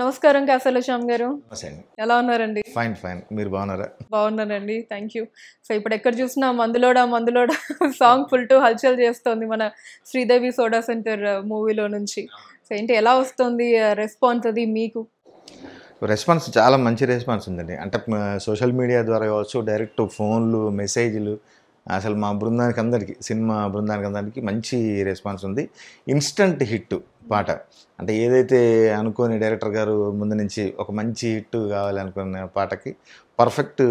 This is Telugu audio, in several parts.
నమస్కారం కాసాల శ్యామ్ గారు ఎలా ఉన్నారండి ఫైన్ ఫైన్ మీరు బాగున్నారా బాగున్నానండి థ్యాంక్ యూ సో ఇప్పుడు ఎక్కడ చూసినా మందులోడా మందులోడా సాంగ్ ఫుల్ టు హల్చల్ చేస్తోంది మన శ్రీదేవి సోడా సెంటర్ మూవీలో uh, నుంచి సో ఏంటి ఎలా వస్తుంది రెస్పాన్స్ uh, అది మీకు రెస్పాన్స్ చాలా మంచి రెస్పాన్స్ ఉందండి అంటే సోషల్ మీడియా ద్వారా కావచ్చు డైరెక్ట్ ఫోన్లు మెసేజ్లు అసలు మా బృందానికి అందరికీ సినిమా బృందానికి అందరికీ మంచి రెస్పాన్స్ ఉంది ఇన్స్టంట్ హిట్ పాట అంటే ఏదైతే అనుకోని డైరెక్టర్ గారు ముందు నుంచి ఒక మంచి హిట్ కావాలనుకున్న పాటకి పర్ఫెక్ట్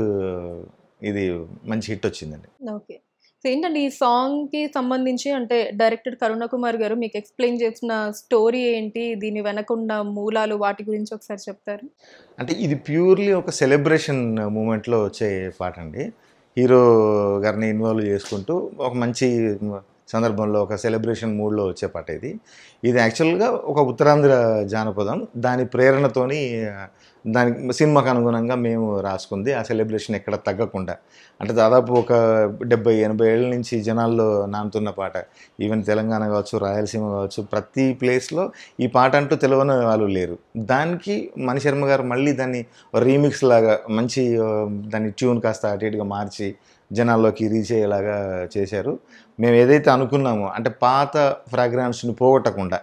ఇది మంచి హిట్ వచ్చిందండి ఓకే సో ఏంటండి ఈ సాంగ్కి సంబంధించి అంటే డైరెక్టర్ కరుణ కుమార్ గారు మీకు ఎక్స్ప్లెయిన్ చేసిన స్టోరీ ఏంటి దీని వెనకున్న మూలాలు వాటి గురించి ఒకసారి చెప్తారు అంటే ఇది ప్యూర్లీ ఒక సెలబ్రేషన్ మూమెంట్లో వచ్చే పాట అండి హీరో గారిని ఇన్వాల్వ్ చేసుకుంటూ ఒక మంచి సందర్భంలో ఒక సెలబ్రేషన్ మూడ్లో వచ్చే పాట ఇది ఇది యాక్చువల్గా ఒక ఉత్తరాంధ్ర జానపదం దాని ప్రేరణతోని దానికి సినిమాకు అనుగుణంగా మేము రాసుకుంది ఆ సెలబ్రేషన్ ఎక్కడ తగ్గకుండా అంటే దాదాపు ఒక డెబ్బై ఎనభై ఏళ్ళ నుంచి జనాల్లో నానుతున్న పాట ఈవెన్ తెలంగాణ కావచ్చు రాయలసీమ కావచ్చు ప్రతి ప్లేస్లో ఈ పాట అంటూ తెలియని వాళ్ళు లేరు దానికి మణిశర్మ గారు మళ్ళీ దాన్ని రీమిక్స్ లాగా మంచి దాన్ని ట్యూన్ కాస్త అటు ఇటుగా మార్చి జనాల్లోకి రీచ్ అయ్యేలాగా చేశారు మేము ఏదైతే అనుకున్నామో అంటే పాత ఫ్రాగ్రాన్స్ని పోగొట్టకుండా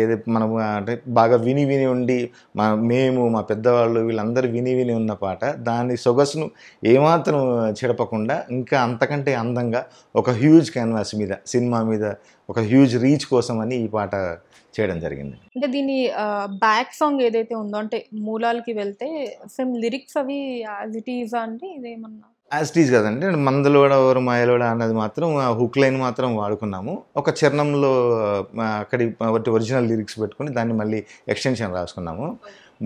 ఏది మనము అంటే బాగా విని విని ఉండి మా మేము మా పెద్దవాళ్ళు వీళ్ళందరూ విని విని ఉన్న పాట దాని సొగసును ఏమాత్రం చెడపకుండా ఇంకా అంతకంటే అందంగా ఒక హ్యూజ్ క్యాన్వాస్ మీద సినిమా మీద ఒక హ్యూజ్ రీచ్ కోసం అని ఈ పాట చేయడం జరిగింది అంటే దీని బ్యాక్ సాంగ్ ఏదైతే ఉందో అంటే మూలాలకి వెళ్తే సేమ్ లిరిక్స్ అవి యాజ్ ఇట్ ఈజ్ అంటే ఇదేమన్నా యాజ్టీజ్ కదండి మందలోడ ఎవరు మాయలోడ అన్నది మాత్రం ఆ హుక్ లైన్ మాత్రం వాడుకున్నాము ఒక చరణంలో అక్కడి ఒరిజినల్ లిరిక్స్ పెట్టుకుని దాన్ని మళ్ళీ ఎక్స్టెన్షన్ రాసుకున్నాము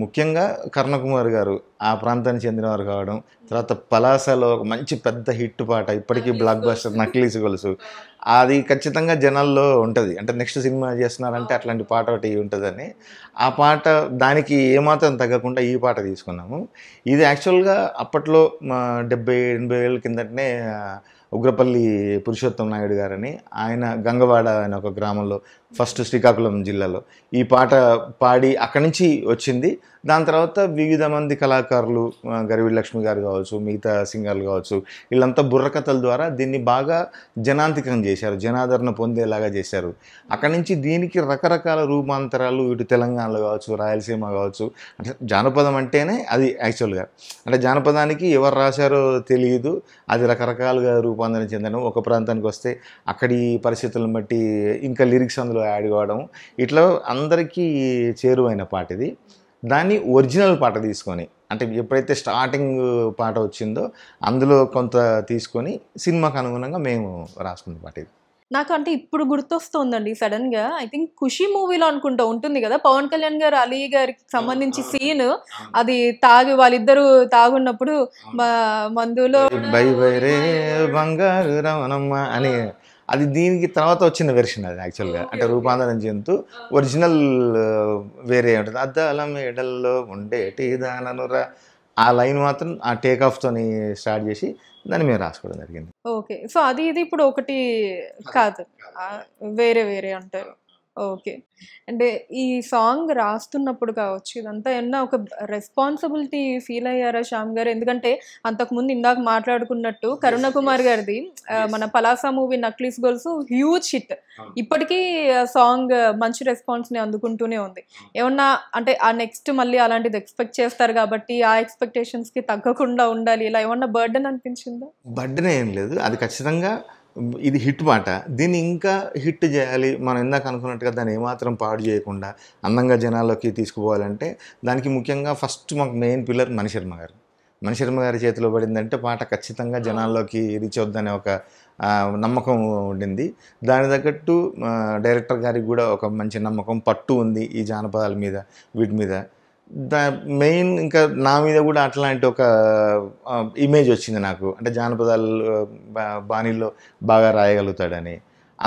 ముఖ్యంగా కర్ణకుమార్ గారు ఆ ప్రాంతానికి చెందినవారు కావడం తర్వాత పలాసలో ఒక మంచి పెద్ద హిట్ పాట ఇప్పటికీ బ్లాక్ బస్టర్ నక్లీస్ గొలుసు అది ఖచ్చితంగా జనాల్లో ఉంటుంది అంటే నెక్స్ట్ సినిమా చేస్తున్నారంటే అట్లాంటి పాట ఒకటి ఉంటుందని ఆ పాట దానికి ఏమాత్రం తగ్గకుండా ఈ పాట తీసుకున్నాము ఇది యాక్చువల్గా అప్పట్లో మా డెబ్బై ఎనభై ఏళ్ళ కిందటనే ఉగ్రపల్లి పురుషోత్తం నాయుడు గారని ఆయన గంగవాడ అనే ఒక గ్రామంలో ఫస్ట్ శ్రీకాకుళం జిల్లాలో ఈ పాట పాడి అక్కడి నుంచి వచ్చింది దాని తర్వాత వివిధ మంది కళాకారులు గరివి లక్ష్మి గారు కావచ్చు మిగతా సింగర్లు కావచ్చు వీళ్ళంతా బుర్రకథల ద్వారా దీన్ని బాగా జనాంతికం చేశారు జనాదరణ పొందేలాగా చేశారు అక్కడి నుంచి దీనికి రకరకాల రూపాంతరాలు ఇటు తెలంగాణలో కావచ్చు రాయలసీమ కావచ్చు అంటే జానపదం అంటేనే అది యాక్చువల్గా అంటే జానపదానికి ఎవరు రాశారో తెలియదు అది రకరకాలుగా రూపాంతరం చెందడం ఒక ప్రాంతానికి వస్తే అక్కడి పరిస్థితులను బట్టి ఇంకా లిరిక్స్ అందులో అందులో యాడ్ కావడం ఇట్లా అందరికీ చేరువైన పాట ఇది దాన్ని ఒరిజినల్ పాట తీసుకొని అంటే ఎప్పుడైతే స్టార్టింగ్ పాట వచ్చిందో అందులో కొంత తీసుకొని సినిమాకు అనుగుణంగా మేము రాసుకున్న పాట ఇది నాకు అంటే ఇప్పుడు గుర్తొస్తుందండి సడన్ గా ఐ థింక్ ఖుషి మూవీలో అనుకుంటా ఉంటుంది కదా పవన్ కళ్యాణ్ గారు అలీ గారికి సంబంధించి సీన్ అది తాగి వాళ్ళిద్దరు తాగున్నప్పుడు మందులో బై బై రే బంగారు రమణమ్మ అని అది దీనికి తర్వాత వచ్చిన వెర్షన్ అది యాక్చువల్గా అంటే రూపాంతరం చెందుతూ ఒరిజినల్ వేరే ఉంటుంది అద్దాల మేడల్లో ఉండే టీదానరా ఆ లైన్ మాత్రం ఆ టేక్ ఆఫ్తోని స్టార్ట్ చేసి దాన్ని మేము రాసుకోవడం జరిగింది ఓకే సో అది ఇది ఇప్పుడు ఒకటి కాదు వేరే వేరే అంటారు ఓకే అంటే ఈ సాంగ్ రాస్తున్నప్పుడు కావచ్చు ఇదంతా ఏమన్నా ఒక రెస్పాన్సిబిలిటీ ఫీల్ అయ్యారా శ్యామ్ గారు ఎందుకంటే అంతకుముందు ఇందాక మాట్లాడుకున్నట్టు కరుణ కుమార్ గారిది మన పలాస మూవీ నక్లీస్ గోల్స్ హ్యూజ్ హిట్ ఇప్పటికీ సాంగ్ మంచి రెస్పాన్స్ని అందుకుంటూనే ఉంది ఏమన్నా అంటే ఆ నెక్స్ట్ మళ్ళీ అలాంటిది ఎక్స్పెక్ట్ చేస్తారు కాబట్టి ఆ ఎక్స్పెక్టేషన్స్కి తగ్గకుండా ఉండాలి ఇలా ఏమన్నా బర్డెన్ అనిపించిందా బర్డెన్ ఏం లేదు అది ఖచ్చితంగా ఇది హిట్ మాట దీన్ని ఇంకా హిట్ చేయాలి మనం ఇందాక అనుకున్నట్టుగా దాన్ని ఏమాత్రం పాడు చేయకుండా అందంగా జనాల్లోకి తీసుకుపోవాలంటే దానికి ముఖ్యంగా ఫస్ట్ మాకు మెయిన్ పిల్లర్ మణిశర్మ గారు మణిశర్మ గారి చేతిలో పడిందంటే పాట ఖచ్చితంగా జనాల్లోకి రీచ్ అవుద్దనే ఒక నమ్మకం ఉండింది దాని తగ్గట్టు డైరెక్టర్ గారికి కూడా ఒక మంచి నమ్మకం పట్టు ఉంది ఈ జానపదాల మీద వీటి మీద దా మెయిన్ ఇంకా నా మీద కూడా అట్లాంటి ఒక ఇమేజ్ వచ్చింది నాకు అంటే జానపదాలు బాణీల్లో బాగా రాయగలుగుతాడని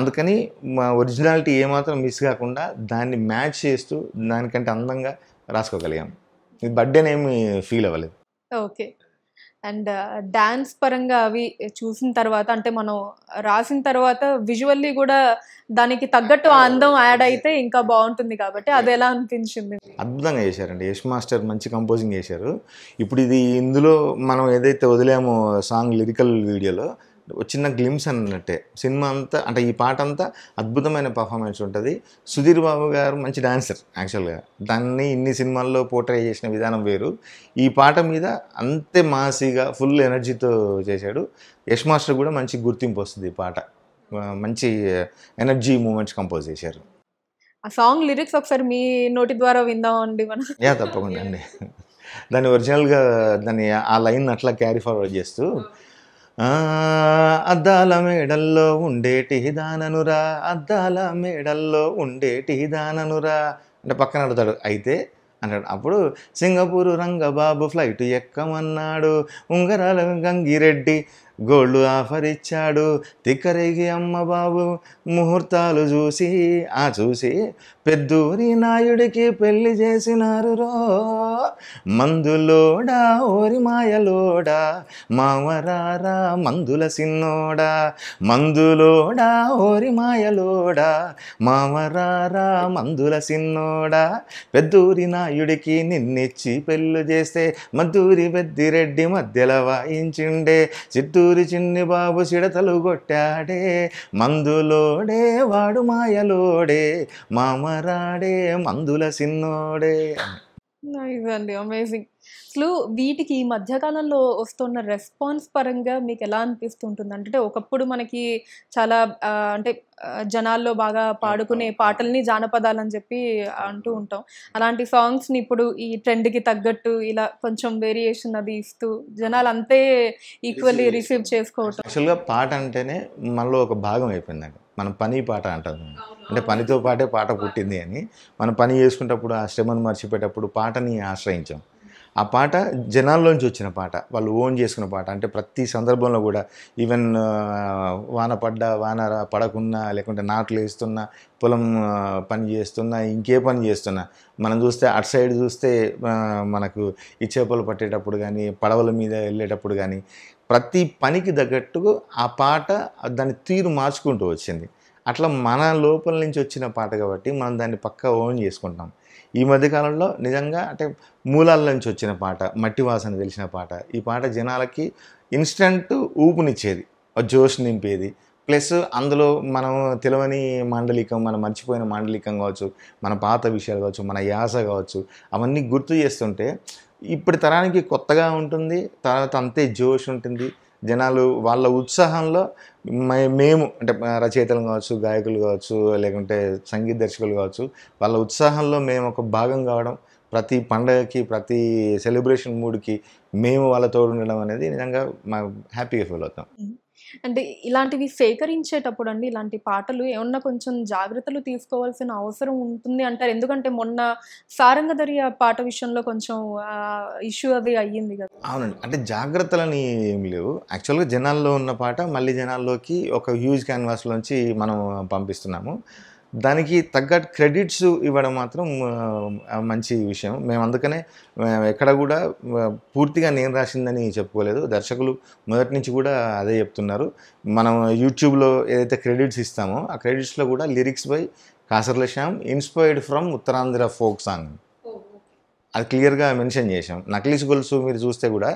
అందుకని మా ఒరిజినాలిటీ ఏమాత్రం మిస్ కాకుండా దాన్ని మ్యాచ్ చేస్తూ దానికంటే అందంగా రాసుకోగలిగాం బర్త్డేనేమి ఫీల్ అవ్వలేదు ఓకే అండ్ డ్యాన్స్ పరంగా అవి చూసిన తర్వాత అంటే మనం రాసిన తర్వాత విజువల్లీ కూడా దానికి తగ్గట్టు అందం యాడ్ అయితే ఇంకా బాగుంటుంది కాబట్టి అది ఎలా అనిపించింది అద్భుతంగా చేశారండి యష్ మాస్టర్ మంచి కంపోజింగ్ చేశారు ఇప్పుడు ఇది ఇందులో మనం ఏదైతే వదిలేమో సాంగ్ లిరికల్ వీడియోలో చిన్న గ్లిమ్స్ అన్నట్టే సినిమా అంతా అంటే ఈ పాట అంతా అద్భుతమైన పర్ఫార్మెన్స్ ఉంటుంది సుధీర్ బాబు గారు మంచి డాన్సర్ యాక్చువల్గా దాన్ని ఇన్ని సినిమాల్లో పోర్ట్రే చేసిన విధానం వేరు ఈ పాట మీద అంతే మాసిగా ఫుల్ ఎనర్జీతో చేశాడు యష్ మాస్టర్ కూడా మంచి గుర్తింపు వస్తుంది ఈ పాట మంచి ఎనర్జీ మూమెంట్స్ కంపోజ్ చేశారు ఆ సాంగ్ లిరిక్స్ ఒకసారి మీ నోటి ద్వారా విందామండి మనం యా తప్పకుండా అండి దాని ఒరిజినల్గా దాన్ని ఆ లైన్ అట్లా క్యారీ ఫార్వర్డ్ చేస్తూ అద్దాల మేడల్లో ఉండేటి దాననురా అద్దాల మేడల్లో ఉండేటి దాననురా అంటే పక్కన అడుగుతాడు అయితే అన్నాడు అప్పుడు సింగపూరు రంగబాబు ఫ్లైట్ ఎక్కమన్నాడు ఉంగరాల గంగిరెడ్డి గోల్డ్ ఆఫర్ ఇచ్చాడు తిక్కరేగి అమ్మబాబు ముహూర్తాలు చూసి ఆ చూసి పెద్దూరి నాయుడికి పెళ్లి రో మందులోడా ఓరి మాయలోడా మావరారా మందుల సిన్నోడా మందులోడా ఓరి మాయలోడా మావరారా మందుల సిన్నోడా పెద్దూరి నాయుడికి నిన్నిచ్చి పెళ్ళు చేస్తే మద్దూరి పెద్దిరెడ్డి మధ్యల వాయించిండే చిత్తూరి చిన్ని బాబు సిడతలు కొట్టాడే మందులోడే వాడు మాయలోడే మామ అమరాడే మందుల సిన్నోడే నైస్ అండి అమేజింగ్ అసలు వీటికి ఈ మధ్యకాలంలో వస్తున్న రెస్పాన్స్ పరంగా మీకు ఎలా అనిపిస్తుంటుంది అంటే ఒకప్పుడు మనకి చాలా అంటే జనాల్లో బాగా పాడుకునే పాటల్ని జానపదాలు అని చెప్పి అంటూ ఉంటాం అలాంటి సాంగ్స్ని ఇప్పుడు ఈ ట్రెండ్కి తగ్గట్టు ఇలా కొంచెం వేరియేషన్ అది ఇస్తూ జనాలు అంతే ఈక్వల్లీ రిసీవ్ చేసుకోవటం యాక్చువల్గా పాట అంటేనే మనలో ఒక భాగం అయిపోయిందండి మనం పని పాట అంటారు అంటే పనితో పాటే పాట పుట్టింది అని మనం పని చేసుకునేటప్పుడు ఆ శ్రమను మర్చిపోయేటప్పుడు పాటని ఆశ్రయించాం ఆ పాట జనాల్లోంచి వచ్చిన పాట వాళ్ళు ఓన్ చేసుకున్న పాట అంటే ప్రతి సందర్భంలో కూడా ఈవెన్ వాన పడ్డా వాన పడకున్నా లేకుంటే నాట్లు వేస్తున్నా పొలం పని చేస్తున్నా ఇంకే పని చేస్తున్నా మనం చూస్తే అటు సైడ్ చూస్తే మనకు ఈ చేపలు పట్టేటప్పుడు కానీ పడవల మీద వెళ్ళేటప్పుడు కానీ ప్రతి పనికి తగ్గట్టు ఆ పాట దాని తీరు మార్చుకుంటూ వచ్చింది అట్లా మన లోపల నుంచి వచ్చిన పాట కాబట్టి మనం దాన్ని పక్క ఓన్ చేసుకుంటాం ఈ మధ్యకాలంలో నిజంగా అంటే మూలాల నుంచి వచ్చిన పాట మట్టి వాసన తెలిసిన పాట ఈ పాట జనాలకి ఇన్స్టంట్ ఊపునిచ్చేది జోష్ నింపేది ప్లస్ అందులో మనం తెలవని మాండలికం మనం మర్చిపోయిన మాండలికం కావచ్చు మన పాత విషయాలు కావచ్చు మన యాస కావచ్చు అవన్నీ గుర్తు చేస్తుంటే ఇప్పటి తరానికి కొత్తగా ఉంటుంది తర్వాత అంతే జోష్ ఉంటుంది జనాలు వాళ్ళ ఉత్సాహంలో మేము అంటే రచయితలు కావచ్చు గాయకులు కావచ్చు లేకుంటే సంగీత దర్శకులు కావచ్చు వాళ్ళ ఉత్సాహంలో మేము ఒక భాగం కావడం ప్రతి పండగకి ప్రతి సెలబ్రేషన్ మూడ్కి మేము వాళ్ళతో ఉండడం అనేది నిజంగా మా హ్యాపీగా ఫీల్ అవుతాం అంటే ఇలాంటివి సేకరించేటప్పుడు అండి ఇలాంటి పాటలు ఏమన్నా కొంచెం జాగ్రత్తలు తీసుకోవాల్సిన అవసరం ఉంటుంది అంటారు ఎందుకంటే మొన్న సారంగధరి పాట విషయంలో కొంచెం ఇష్యూ అది అయ్యింది కదా అవునండి అంటే జాగ్రత్తలని ఏం లేవు యాక్చువల్గా జనాల్లో ఉన్న పాట మళ్ళీ జనాల్లోకి ఒక హ్యూజ్ క్యాన్వాస్లోంచి మనం పంపిస్తున్నాము దానికి తగ్గట్టు క్రెడిట్స్ ఇవ్వడం మాత్రం మంచి విషయం మేము అందుకనే ఎక్కడ కూడా పూర్తిగా నేను రాసిందని చెప్పుకోలేదు దర్శకులు మొదటి నుంచి కూడా అదే చెప్తున్నారు మనం యూట్యూబ్లో ఏదైతే క్రెడిట్స్ ఇస్తామో ఆ క్రెడిట్స్లో కూడా lyrics by Kasarla Shyam inspired from Uttarandhra folk song అది క్లియర్గా మెన్షన్ చేసాం నకిలీస్ గొలుసు మీరు చూస్తే కూడా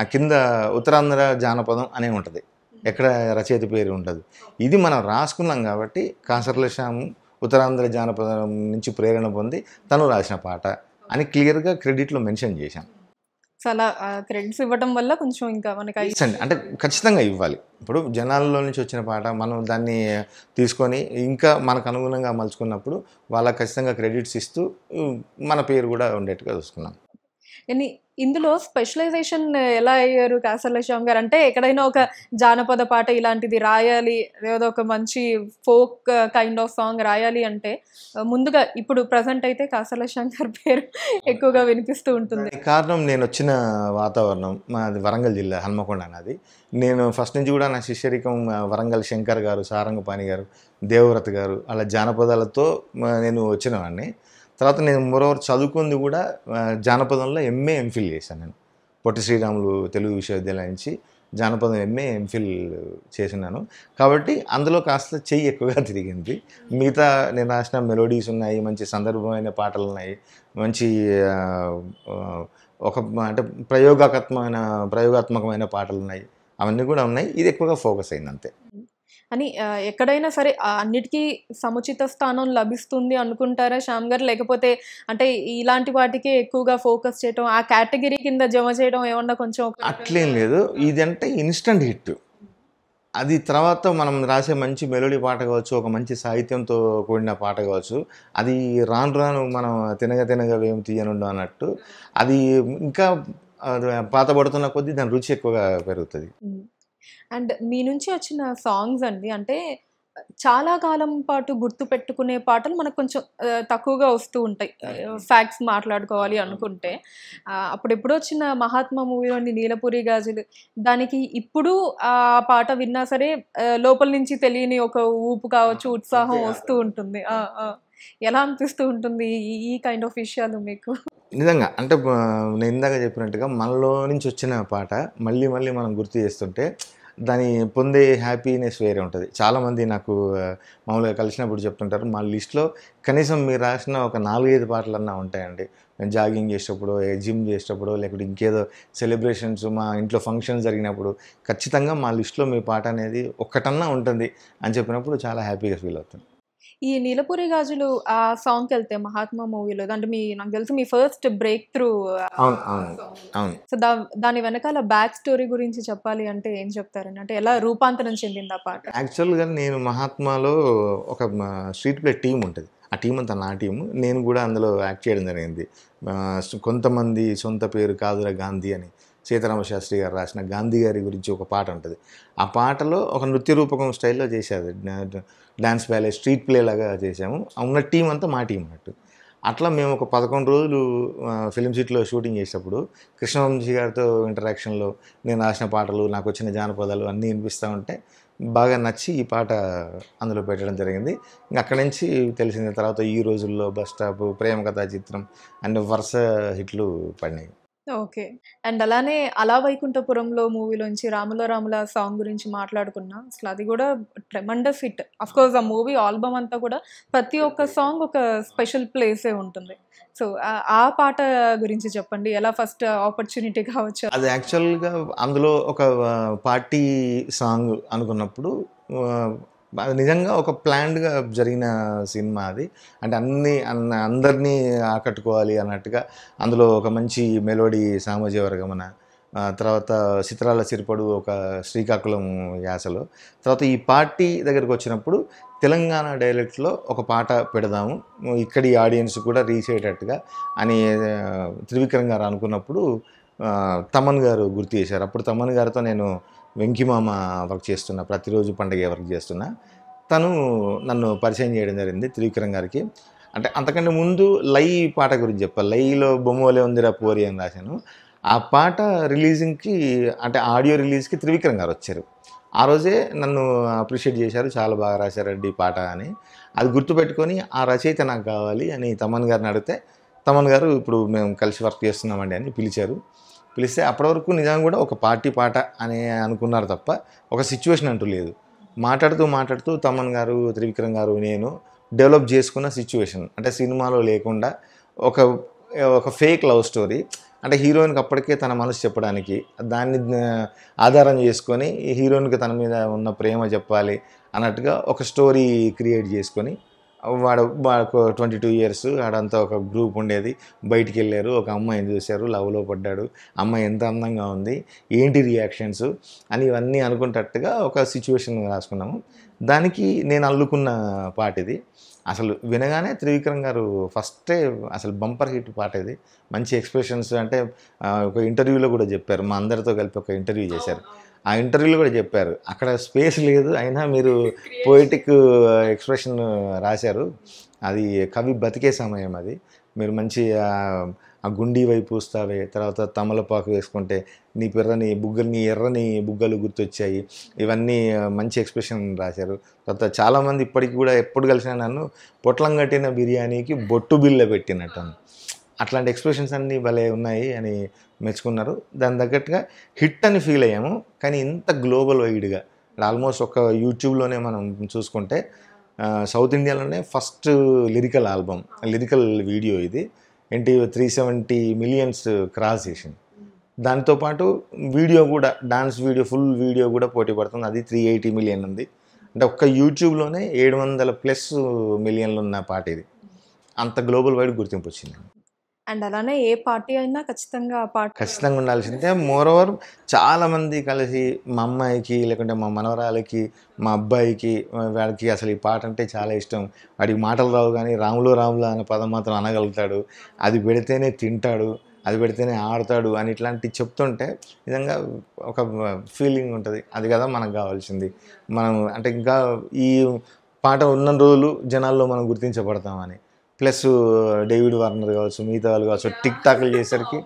ఆ కింద ఉత్తరాంధ్ర జానపదం అనే ఉంటుంది ఎక్కడ రచయిత పేరు ఉంటుంది ఇది మనం రాసుకున్నాం కాబట్టి కాసర్ల శ్యాము ఉత్తరాంధ్ర జానపదం నుంచి ప్రేరణ పొంది తను రాసిన పాట అని క్లియర్గా క్రెడిట్లో మెన్షన్ చేశాను చాలా క్రెడిట్స్ ఇవ్వడం వల్ల కొంచెం ఇంకా మనకి అంటే ఖచ్చితంగా ఇవ్వాలి ఇప్పుడు జనాల్లో నుంచి వచ్చిన పాట మనం దాన్ని తీసుకొని ఇంకా మనకు అనుగుణంగా మలుచుకున్నప్పుడు వాళ్ళకి ఖచ్చితంగా క్రెడిట్స్ ఇస్తూ మన పేరు కూడా ఉండేట్టుగా చూసుకున్నాం ఎన్ని ఇందులో స్పెషలైజేషన్ ఎలా అయ్యారు కాసర్ల శ్యామ్ గారు అంటే ఎక్కడైనా ఒక జానపద పాట ఇలాంటిది రాయాలి ఏదో ఒక మంచి ఫోక్ కైండ్ ఆఫ్ సాంగ్ రాయాలి అంటే ముందుగా ఇప్పుడు ప్రజెంట్ అయితే కాసర్ల శ్యామ్ గారి పేరు ఎక్కువగా వినిపిస్తూ ఉంటుంది కారణం నేను వచ్చిన వాతావరణం మాది వరంగల్ జిల్లా హన్మకొండ అన్నది నేను ఫస్ట్ నుంచి కూడా నా శిష్యరికం వరంగల్ శంకర్ గారు సారంగపాణి గారు దేవవ్రత్ గారు అలా జానపదాలతో నేను వచ్చినవాడిని తర్వాత నేను మరోవర్ చదువుకుంది కూడా జానపదంలో ఎంఏ ఎంఫిల్ చేశాను నేను పొట్టి శ్రీరాములు తెలుగు విశ్వవిద్యాలయం నుంచి జానపదం ఎంఏ ఎంఫిల్ చేసినాను కాబట్టి అందులో కాస్త చెయ్యి ఎక్కువగా తిరిగింది మిగతా నేను రాసిన మెలోడీస్ ఉన్నాయి మంచి సందర్భమైన పాటలు ఉన్నాయి మంచి ఒక అంటే ప్రయోగాత్మకమైన ప్రయోగాత్మకమైన పాటలు ఉన్నాయి అవన్నీ కూడా ఉన్నాయి ఇది ఎక్కువగా ఫోకస్ అయింది అంతే అని ఎక్కడైనా సరే అన్నిటికీ సముచిత స్థానం లభిస్తుంది అనుకుంటారా శ్యామ్ గారు లేకపోతే అంటే ఇలాంటి వాటికే ఎక్కువగా ఫోకస్ చేయడం ఆ కేటగిరీ కింద జమ చేయడం ఏమన్నా కొంచెం అట్లేం లేదు ఇదంటే ఇన్స్టంట్ హిట్ అది తర్వాత మనం రాసే మంచి మెలోడీ పాట కావచ్చు ఒక మంచి సాహిత్యంతో కూడిన పాట కావచ్చు అది రాను రాను మనం తినగ తినగా వేం తీయనుండు అన్నట్టు అది ఇంకా పడుతున్న కొద్దీ దాని రుచి ఎక్కువగా పెరుగుతుంది అండ్ మీ నుంచి వచ్చిన సాంగ్స్ అండి అంటే చాలా కాలం పాటు గుర్తు పెట్టుకునే పాటలు మనకు కొంచెం తక్కువగా వస్తూ ఉంటాయి ఫ్యాక్ట్స్ మాట్లాడుకోవాలి అనుకుంటే అప్పుడు వచ్చిన మహాత్మా మూవీలోని నీలపురి గాజులు దానికి ఇప్పుడు ఆ పాట విన్నా సరే లోపల నుంచి తెలియని ఒక ఊపు కావచ్చు ఉత్సాహం వస్తూ ఉంటుంది ఎలా అనిపిస్తూ ఉంటుంది ఈ కైండ్ ఆఫ్ విషయాలు మీకు నిజంగా అంటే నేను ఇందాక చెప్పినట్టుగా మనలో నుంచి వచ్చిన పాట మళ్ళీ మళ్ళీ మనం గుర్తు చేస్తుంటే దాని పొందే హ్యాపీనెస్ వేరే ఉంటుంది చాలామంది నాకు మామూలుగా కలిసినప్పుడు చెప్తుంటారు మా లిస్ట్లో కనీసం మీరు రాసిన ఒక నాలుగైదు పాటలన్నా ఉంటాయండి జాగింగ్ చేసేటప్పుడు జిమ్ చేసేటప్పుడు లేకపోతే ఇంకేదో సెలబ్రేషన్స్ మా ఇంట్లో ఫంక్షన్స్ జరిగినప్పుడు ఖచ్చితంగా మా లిస్ట్లో మీ పాట అనేది ఒక్కటన్నా ఉంటుంది అని చెప్పినప్పుడు చాలా హ్యాపీగా ఫీల్ అవుతుంది ఈ నీలపురి గాజులు ఆ సాంగ్ వెళ్తే మహాత్మా మూవీలో అంటే మీ నాకు తెలుసు మీ ఫస్ట్ బ్రేక్ త్రూ సో దాని వెనకాల బ్యాక్ స్టోరీ గురించి చెప్పాలి అంటే ఏం చెప్తారని అంటే ఎలా రూపాంతరం చెందింది ఆ పాట యాక్చువల్ గా నేను మహాత్మాలో ఒక స్ట్రీట్ ప్లే టీం ఉంటుంది ఆ టీం అంతా నా టీం నేను కూడా అందులో యాక్ట్ చేయడం జరిగింది కొంతమంది సొంత పేరు కాదురా గాంధీ అని సీతారామ శాస్త్రి గారు రాసిన గాంధీ గారి గురించి ఒక పాట ఉంటుంది ఆ పాటలో ఒక నృత్య రూపకం స్టైల్లో చేశారు డ్యాన్స్ ప్యాలెస్ స్ట్రీట్ ప్లే లాగా చేసాము ఉన్న టీం అంతా మా టీం అన్నట్టు అట్లా మేము ఒక పదకొండు రోజులు ఫిలిం సిటీలో షూటింగ్ చేసేటప్పుడు కృష్ణవంశీ గారితో ఇంటరాక్షన్లో నేను రాసిన పాటలు నాకు వచ్చిన జానపదాలు అన్నీ వినిపిస్తూ ఉంటే బాగా నచ్చి ఈ పాట అందులో పెట్టడం జరిగింది ఇంక అక్కడి నుంచి తెలిసిన తర్వాత ఈ రోజుల్లో బస్ స్టాప్ ప్రేమ కథా చిత్రం అన్ని వరుస హిట్లు పడినాయి ఓకే అండ్ అలానే అలా వైకుంఠపురంలో మూవీలోంచి రాముల రాముల సాంగ్ గురించి మాట్లాడుకున్నా అసలు అది కూడా ట్రెమండస్ హిట్ కోర్స్ ఆ మూవీ ఆల్బమ్ అంతా కూడా ప్రతి ఒక్క సాంగ్ ఒక స్పెషల్ ప్లేసే ఉంటుంది సో ఆ పాట గురించి చెప్పండి ఎలా ఫస్ట్ ఆపర్చునిటీ కావచ్చు అది యాక్చువల్గా అందులో ఒక పార్టీ సాంగ్ అనుకున్నప్పుడు నిజంగా ఒక ప్లాన్డ్గా జరిగిన సినిమా అది అంటే అన్ని అన్న అందరినీ ఆకట్టుకోవాలి అన్నట్టుగా అందులో ఒక మంచి మెలోడీ వర్గమన తర్వాత చిత్రాల సిరిపడు ఒక శ్రీకాకుళం యాసలో తర్వాత ఈ పార్టీ దగ్గరకు వచ్చినప్పుడు తెలంగాణ డైలెక్ట్లో ఒక పాట పెడదాము ఇక్కడి ఆడియన్స్ కూడా రీచ్ అయ్యేటట్టుగా అని త్రివిక్రమ్ గారు అనుకున్నప్పుడు తమన్ గారు గుర్తు చేశారు అప్పుడు తమన్ గారితో నేను వెంకిమామ వర్క్ చేస్తున్న ప్రతిరోజు పండగే వర్క్ చేస్తున్న తను నన్ను పరిచయం చేయడం జరిగింది త్రివిక్రమ్ గారికి అంటే అంతకంటే ముందు లై పాట గురించి చెప్పాలి లైలో బొమ్మలే ఉందిరా పోరి అని రాశాను ఆ పాట రిలీజింగ్కి అంటే ఆడియో రిలీజ్కి త్రివిక్రమ్ గారు వచ్చారు ఆ రోజే నన్ను అప్రిషియేట్ చేశారు చాలా బాగా రాశారండి ఈ పాట అని అది గుర్తుపెట్టుకొని ఆ రచయిత నాకు కావాలి అని తమన్ గారిని అడిగితే తమన్ గారు ఇప్పుడు మేము కలిసి వర్క్ చేస్తున్నామండి అని పిలిచారు పిలిస్తే అప్పటి వరకు కూడా ఒక పార్టీ పాట అని అనుకున్నారు తప్ప ఒక సిచ్యువేషన్ అంటూ లేదు మాట్లాడుతూ మాట్లాడుతూ తమన్ గారు త్రివిక్రమ్ గారు నేను డెవలప్ చేసుకున్న సిచ్యువేషన్ అంటే సినిమాలో లేకుండా ఒక ఒక ఫేక్ లవ్ స్టోరీ అంటే హీరోయిన్కి అప్పటికే తన మనసు చెప్పడానికి దాన్ని ఆధారం చేసుకొని హీరోయిన్కి తన మీద ఉన్న ప్రేమ చెప్పాలి అన్నట్టుగా ఒక స్టోరీ క్రియేట్ చేసుకొని వాడు వాడు ట్వంటీ టూ ఇయర్స్ ఆడంతా ఒక గ్రూప్ ఉండేది బయటికి వెళ్ళారు ఒక అమ్మాయిని చూశారు లవ్లో పడ్డాడు అమ్మాయి ఎంత అందంగా ఉంది ఏంటి రియాక్షన్స్ అని ఇవన్నీ అనుకున్నట్టుగా ఒక సిచ్యువేషన్ రాసుకున్నాము దానికి నేను అల్లుకున్న పాట ఇది అసలు వినగానే త్రివిక్రమ్ గారు ఫస్టే అసలు బంపర్ హిట్ పాట ఇది మంచి ఎక్స్ప్రెషన్స్ అంటే ఒక ఇంటర్వ్యూలో కూడా చెప్పారు మా అందరితో కలిపి ఒక ఇంటర్వ్యూ చేశారు ఆ ఇంటర్వ్యూలో కూడా చెప్పారు అక్కడ స్పేస్ లేదు అయినా మీరు పోయిటిక్ ఎక్స్ప్రెషన్ రాశారు అది కవి బతికే సమయం అది మీరు మంచి ఆ గుండీ వైపు పూస్తావే తర్వాత తమలపాకు వేసుకుంటే నీ పిర్రని బుగ్గలు నీ ఎర్రని బుగ్గలు గుర్తొచ్చాయి ఇవన్నీ మంచి ఎక్స్ప్రెషన్ రాశారు తర్వాత చాలామంది ఇప్పటికి కూడా ఎప్పుడు కలిసినా నన్ను పొట్లం కట్టిన బిర్యానీకి బొట్టు బిల్ల పెట్టినట్టు అట్లాంటి ఎక్స్ప్రెషన్స్ అన్నీ భలే ఉన్నాయి అని మెచ్చుకున్నారు దాని తగ్గట్టుగా హిట్ అని ఫీల్ అయ్యాము కానీ ఇంత గ్లోబల్ వైడ్గా ఆల్మోస్ట్ ఒక యూట్యూబ్లోనే మనం చూసుకుంటే సౌత్ ఇండియాలోనే first lyrical album lyrical video ఇది ఏంటి త్రీ సెవెంటీ మిలియన్స్ క్రాస్ చేసింది దాంతోపాటు వీడియో కూడా డాన్స్ వీడియో ఫుల్ వీడియో కూడా పోటీ పడుతుంది అది త్రీ ఎయిటీ మిలియన్ ఉంది అంటే ఒక్క యూట్యూబ్లోనే ఏడు వందల ప్లస్ మిలియన్లు ఉన్న పాట ఇది అంత గ్లోబల్ వైడ్ గుర్తింపు వచ్చింది అండ్ అలానే ఏ పార్టీ అయినా ఖచ్చితంగా ఆ పార్టీ ఖచ్చితంగా ఉండాల్సిందే మోరోవర్ చాలామంది కలిసి మా అమ్మాయికి లేకుంటే మా మనవరాలకి మా అబ్బాయికి వాడికి అసలు ఈ పాట అంటే చాలా ఇష్టం వాడికి మాటలు రావు కానీ రాములు రాములు అనే పదం మాత్రం అనగలుగుతాడు అది పెడితేనే తింటాడు అది పెడితేనే ఆడతాడు అని ఇట్లాంటివి చెప్తుంటే నిజంగా ఒక ఫీలింగ్ ఉంటుంది అది కదా మనకు కావాల్సింది మనం అంటే ఇంకా ఈ పాట ఉన్న రోజులు జనాల్లో మనం గుర్తించబడతామని ప్లస్ డేవిడ్ వార్నర్ కావచ్చు మిగతా వాళ్ళు కావచ్చు టిక్ టాక్లు చేసరికి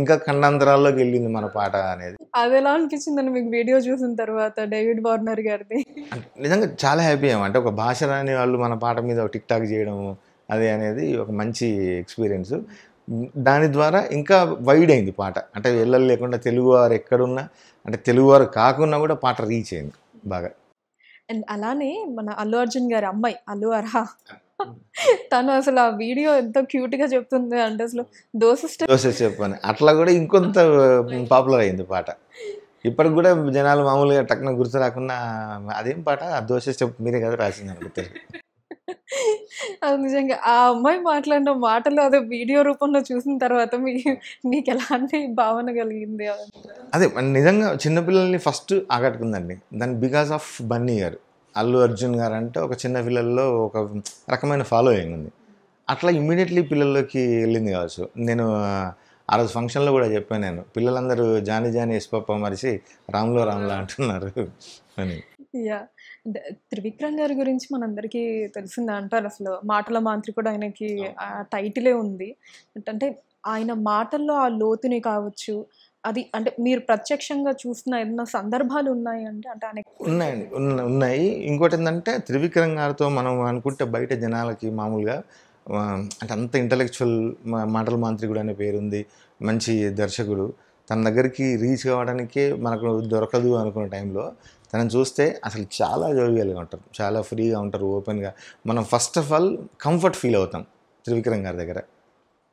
ఇంకా ఖండాంతరాల్లోకి వెళ్ళింది మన పాట అనేది అది ఎలా అనిపించిందని మీకు వీడియో చూసిన తర్వాత డేవిడ్ వార్నర్ గారిది నిజంగా చాలా హ్యాపీ అంటే ఒక భాష రాని వాళ్ళు మన పాట మీద టిక్ టాక్ చేయడం అది అనేది ఒక మంచి ఎక్స్పీరియన్స్ దాని ద్వారా ఇంకా వైడ్ అయింది పాట అంటే వెళ్ళలు లేకుండా తెలుగువారు ఎక్కడున్నా అంటే తెలుగువారు కాకున్నా కూడా పాట రీచ్ అయింది బాగా అండ్ అలానే మన అల్లు అర్జున్ గారి అమ్మాయి అల్లు అర్హా తను అసలు ఆ వీడియో ఎంత క్యూట్ గా చెప్తుంది అంటే అసలు దోశ దోశ చెప్పని అట్లా కూడా ఇంకొంత పాపులర్ అయింది పాట ఇప్పటికి కూడా జనాలు మామూలుగా టక్కున గుర్తు రాకుండా అదేం పాట ఆ దోశ చెప్పు మీరే కదా రాసింది అనుకుంటారు అది నిజంగా ఆ అమ్మాయి మాట్లాడిన మాటలు అదే వీడియో రూపంలో చూసిన తర్వాత మీ మీకు ఎలాంటి భావన కలిగింది అదే నిజంగా చిన్నపిల్లల్ని ఫస్ట్ ఆకట్టుకుందండి దాని బికాస్ ఆఫ్ బన్నీ గారు అల్లు అర్జున్ గారు అంటే ఒక చిన్న పిల్లల్లో ఒక రకమైన ఫాలోయింగ్ ఉంది అట్లా ఇమ్మీడియట్లీ పిల్లల్లోకి వెళ్ళింది కావచ్చు నేను ఆ రోజు ఫంక్షన్లో కూడా చెప్పాను నేను పిల్లలందరూ జాని జాని ఎస్పప్ప మరిసి రామ్లో రామ్లో అంటున్నారు అని యా త్రివిక్రమ్ గారి గురించి మనందరికీ తెలిసిందే అంటారు అసలు మాటల కూడా ఆయనకి టైటిలే ఉంది అంటే ఆయన మాటల్లో ఆ లోతుని కావచ్చు అది అంటే మీరు ప్రత్యక్షంగా చూసిన ఏదైనా సందర్భాలు ఉన్నాయి అంటే అంటే ఉన్నాయండి ఉన్నాయి ఇంకోటి ఏంటంటే త్రివిక్రమ్ గారితో మనం అనుకుంటే బయట జనాలకి మామూలుగా అంటే అంత ఇంటలెక్చువల్ మాటల మాంత్రికుడు అనే పేరుంది మంచి దర్శకుడు తన దగ్గరికి రీచ్ కావడానికి మనకు దొరకదు అనుకున్న టైంలో తనని చూస్తే అసలు చాలా జోవియల్గా ఉంటారు చాలా ఫ్రీగా ఉంటారు ఓపెన్గా మనం first of all comfort feel అవుతాం త్రివిక్రమ్ గారి దగ్గర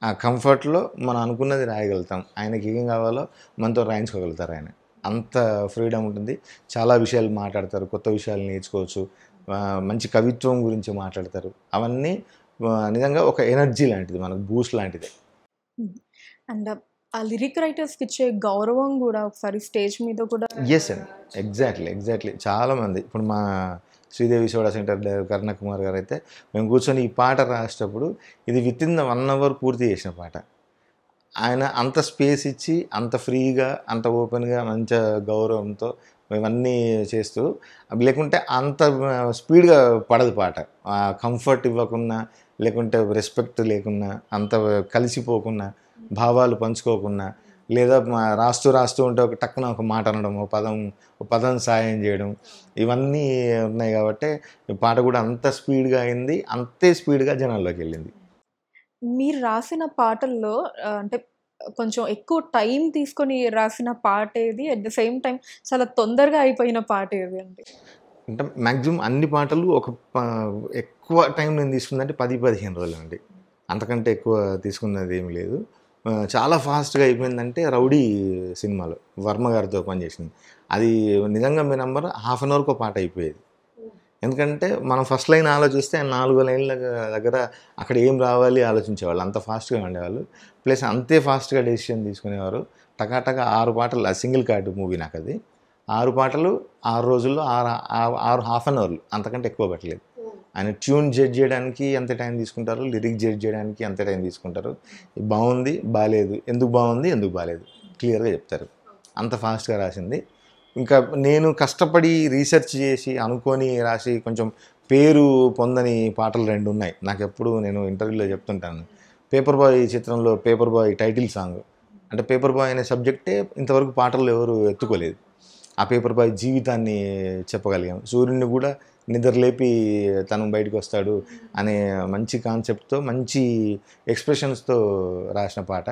ఆ కంఫర్ట్లో మనం అనుకున్నది రాయగలుగుతాం ఆయనకి ఏం కావాలో మనతో రాయించుకోగలుగుతారు ఆయన అంత ఫ్రీడమ్ ఉంటుంది చాలా విషయాలు మాట్లాడతారు కొత్త విషయాలు నేర్చుకోవచ్చు మంచి కవిత్వం గురించి మాట్లాడతారు అవన్నీ నిజంగా ఒక ఎనర్జీ లాంటిది మనకు బూస్ట్ లాంటిది అండ్ ఆ లిరిక్ రైటర్స్కి ఇచ్చే గౌరవం కూడా ఒకసారి స్టేజ్ మీద కూడా ఎస్ అండి ఎగ్జాక్ట్లీ ఎగ్జాక్ట్లీ చాలామంది ఇప్పుడు మా శ్రీదేవి సోడా సెంటర్ కరుణ కుమార్ గారు అయితే మేము కూర్చొని ఈ పాట రాసేటప్పుడు ఇది within the one hour పూర్తి చేసిన పాట ఆయన అంత స్పేస్ ఇచ్చి అంత ఫ్రీగా అంత ఓపెన్గా మంచి గౌరవంతో మేమన్నీ చేస్తూ లేకుంటే అంత స్పీడ్గా పడదు పాట కంఫర్ట్ ఇవ్వకుండా లేకుంటే రెస్పెక్ట్ లేకున్నా అంత కలిసిపోకుండా భావాలు పంచుకోకుండా లేదా రాస్తూ రాస్తూ ఉంటే ఒక టక్కున ఒక మాట అనడం ఒక పదం ఒక పదం సాయం చేయడం ఇవన్నీ ఉన్నాయి కాబట్టి ఈ పాట కూడా అంత స్పీడ్గా అయింది అంతే స్పీడ్గా జనాల్లోకి వెళ్ళింది మీరు రాసిన పాటల్లో అంటే కొంచెం ఎక్కువ టైం తీసుకొని రాసిన పాట ఏది అట్ ద సేమ్ టైం చాలా తొందరగా అయిపోయిన పాట ఏది అంటే అంటే మ్యాక్సిమం అన్ని పాటలు ఒక ఎక్కువ టైం నేను తీసుకుందంటే పది పదిహేను రోజులు అండి అంతకంటే ఎక్కువ తీసుకున్నది ఏమి లేదు చాలా ఫాస్ట్గా అయిపోయిందంటే రౌడీ సినిమాలో వర్మ గారితో పనిచేసింది అది నిజంగా మీ నెంబర్ హాఫ్ అన్ అవర్కో పాట అయిపోయేది ఎందుకంటే మనం ఫస్ట్ లైన్ ఆలోచిస్తే నాలుగు లైన్ల దగ్గర అక్కడ ఏం రావాలి ఆలోచించేవాళ్ళు అంత ఫాస్ట్గా ఉండేవాళ్ళు ప్లస్ అంతే ఫాస్ట్గా డెసిషన్ తీసుకునేవారు టకాటక ఆరు పాటలు సింగిల్ కార్డు మూవీ నాకు అది ఆరు పాటలు ఆరు రోజుల్లో ఆరు ఆరు హాఫ్ అన్ అవర్లు అంతకంటే ఎక్కువ పెట్టలేదు ఆయన ట్యూన్ జడ్జ్ చేయడానికి ఎంత టైం తీసుకుంటారు లిరిక్ జడ్జ్ చేయడానికి ఎంత టైం తీసుకుంటారు బాగుంది బాగాలేదు ఎందుకు బాగుంది ఎందుకు బాగాలేదు క్లియర్గా చెప్తారు అంత ఫాస్ట్గా రాసింది ఇంకా నేను కష్టపడి రీసెర్చ్ చేసి అనుకొని రాసి కొంచెం పేరు పొందని పాటలు రెండు ఉన్నాయి నాకు ఎప్పుడు నేను ఇంటర్వ్యూలో చెప్తుంటాను పేపర్ బాయ్ చిత్రంలో పేపర్ బాయ్ టైటిల్ సాంగ్ అంటే పేపర్ బాయ్ అనే సబ్జెక్టే ఇంతవరకు పాటలు ఎవరు ఎత్తుకోలేదు ఆ పేపర్ బాయ్ జీవితాన్ని చెప్పగలిగాం సూర్యుడిని కూడా నిద్రలేపి తను బయటకు వస్తాడు అనే మంచి కాన్సెప్ట్తో మంచి ఎక్స్ప్రెషన్స్తో రాసిన పాట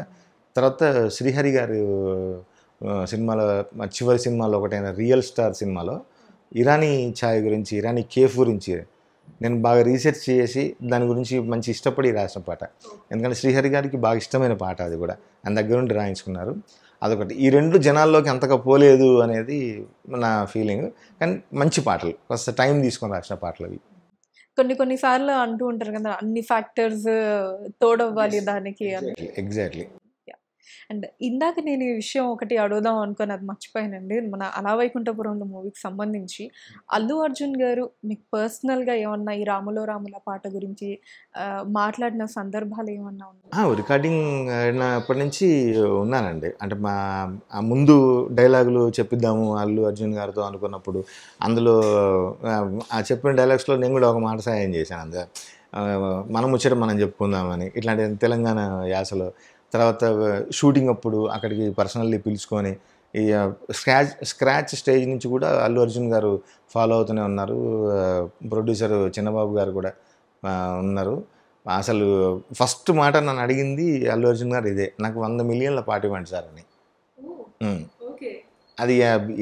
తర్వాత శ్రీహరి గారు సినిమాలో చివరి సినిమాలో ఒకటైన రియల్ స్టార్ సినిమాలో ఇరానీ ఛాయ్ గురించి ఇరానీ కేఫ్ గురించి నేను బాగా రీసెర్చ్ చేసి దాని గురించి మంచి ఇష్టపడి రాసిన పాట ఎందుకంటే శ్రీహరి గారికి బాగా ఇష్టమైన పాట అది కూడా ఆయన దగ్గర రాయించుకున్నారు అదొకటి ఈ రెండు జనాల్లోకి అంతగా పోలేదు అనేది నా ఫీలింగ్ కానీ మంచి పాటలు కాస్త టైం తీసుకొని రాసిన పాటలు అవి కొన్ని కొన్నిసార్లు అంటూ ఉంటారు కదా అన్ని ఫ్యాక్టర్స్ తోడవ్వాలి దానికి ఎగ్జాక్ట్లీ అండ్ ఇందాక నేను ఈ విషయం ఒకటి అడుగుదాం అనుకుని అది మర్చిపోయానండి మన అలా వైకుంఠపురంలో మూవీకి సంబంధించి అల్లు అర్జున్ గారు మీకు పర్సనల్గా ఏమన్నా ఈ రాములో రాముల పాట గురించి మాట్లాడిన సందర్భాలు ఏమన్నా ఉన్నాయి రికార్డింగ్ అప్పటి నుంచి ఉన్నానండి అంటే మా ముందు డైలాగులు చెప్పిద్దాము అల్లు అర్జున్ గారితో అనుకున్నప్పుడు అందులో ఆ చెప్పిన డైలాగ్స్లో నేను కూడా ఒక మాట సహాయం చేశాను అందుకే మనం ముచ్చట మనం చెప్పుకుందామని ఇట్లాంటి తెలంగాణ యాసలో తర్వాత షూటింగ్ అప్పుడు అక్కడికి పర్సనల్లీ పిలుచుకొని ఈ స్క్రాచ్ స్క్రాచ్ స్టేజ్ నుంచి కూడా అల్లు అర్జున్ గారు ఫాలో అవుతూనే ఉన్నారు ప్రొడ్యూసర్ చిన్నబాబు గారు కూడా ఉన్నారు అసలు ఫస్ట్ మాట నన్ను అడిగింది అల్లు అర్జున్ గారు ఇదే నాకు వంద మిలియన్ల పాట ఇవ్వండి సార్ అని అది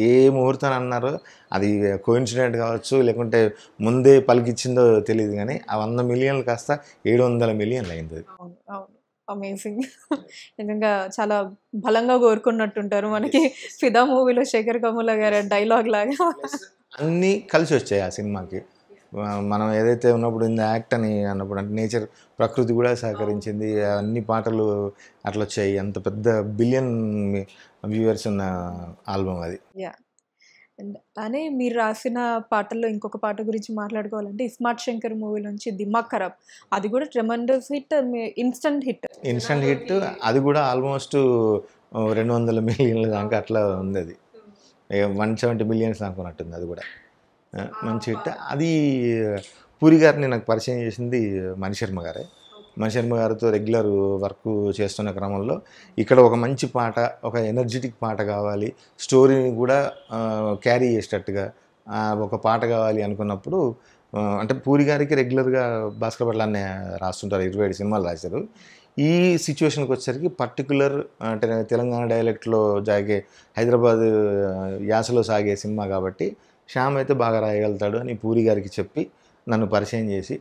ఏ ముహూర్తం అన్నారో అది కోయిన్సిడెంట్ కావచ్చు లేకుంటే ముందే పలికిచ్చిందో తెలియదు కానీ ఆ వంద మిలియన్లు కాస్త ఏడు వందల మిలియన్లు అయింది అమేజింగ్ నిజంగా చాలా బలంగా కోరుకున్నట్టుంటారు మనకి ఫిదా మూవీలో శేఖర్ కముల గారి డైలాగ్ లాగా అన్నీ కలిసి వచ్చాయి ఆ సినిమాకి మనం ఏదైతే ఉన్నప్పుడు ఇంత యాక్ట్ అని అన్నప్పుడు అంటే నేచర్ ప్రకృతి కూడా సహకరించింది అన్ని పాటలు అట్లా వచ్చాయి అంత పెద్ద బిలియన్ వ్యూవర్స్ ఉన్న ఆల్బమ్ అది అనే మీరు రాసిన పాటల్లో ఇంకొక పాట గురించి మాట్లాడుకోవాలంటే ఇస్మార్ట్ శంకర్ మూవీ నుంచి దిమాగ్ ఖరాబ్ అది కూడా tremendous hit instant hit instant hit అది కూడా ఆల్మోస్ట్ రెండు వందల మిలియన్ల దాకా అట్లా ఉంది అది వన్ సెవెంటీ మిలియన్స్ అనుకున్నట్టుంది అది కూడా మంచి హిట్ అది పూరి గారిని నాకు పరిచయం చేసింది మణిశర్మ గారే శర్మ గారితో రెగ్యులర్ వర్క్ చేస్తున్న క్రమంలో ఇక్కడ ఒక మంచి పాట ఒక ఎనర్జెటిక్ పాట కావాలి స్టోరీని కూడా క్యారీ చేసేటట్టుగా ఒక పాట కావాలి అనుకున్నప్పుడు అంటే పూరి గారికి రెగ్యులర్గా భాస్కర్ భట్ల రాస్తుంటారు ఇరవై ఏడు సినిమాలు రాశారు ఈ సిచ్యువేషన్కి వచ్చేసరికి పర్టికులర్ అంటే తెలంగాణ డైలెక్ట్లో జాగే హైదరాబాద్ యాసలో సాగే సినిమా కాబట్టి శ్యామ్ అయితే బాగా రాయగలుగుతాడు అని పూరి గారికి చెప్పి నన్ను పరిచయం చేసి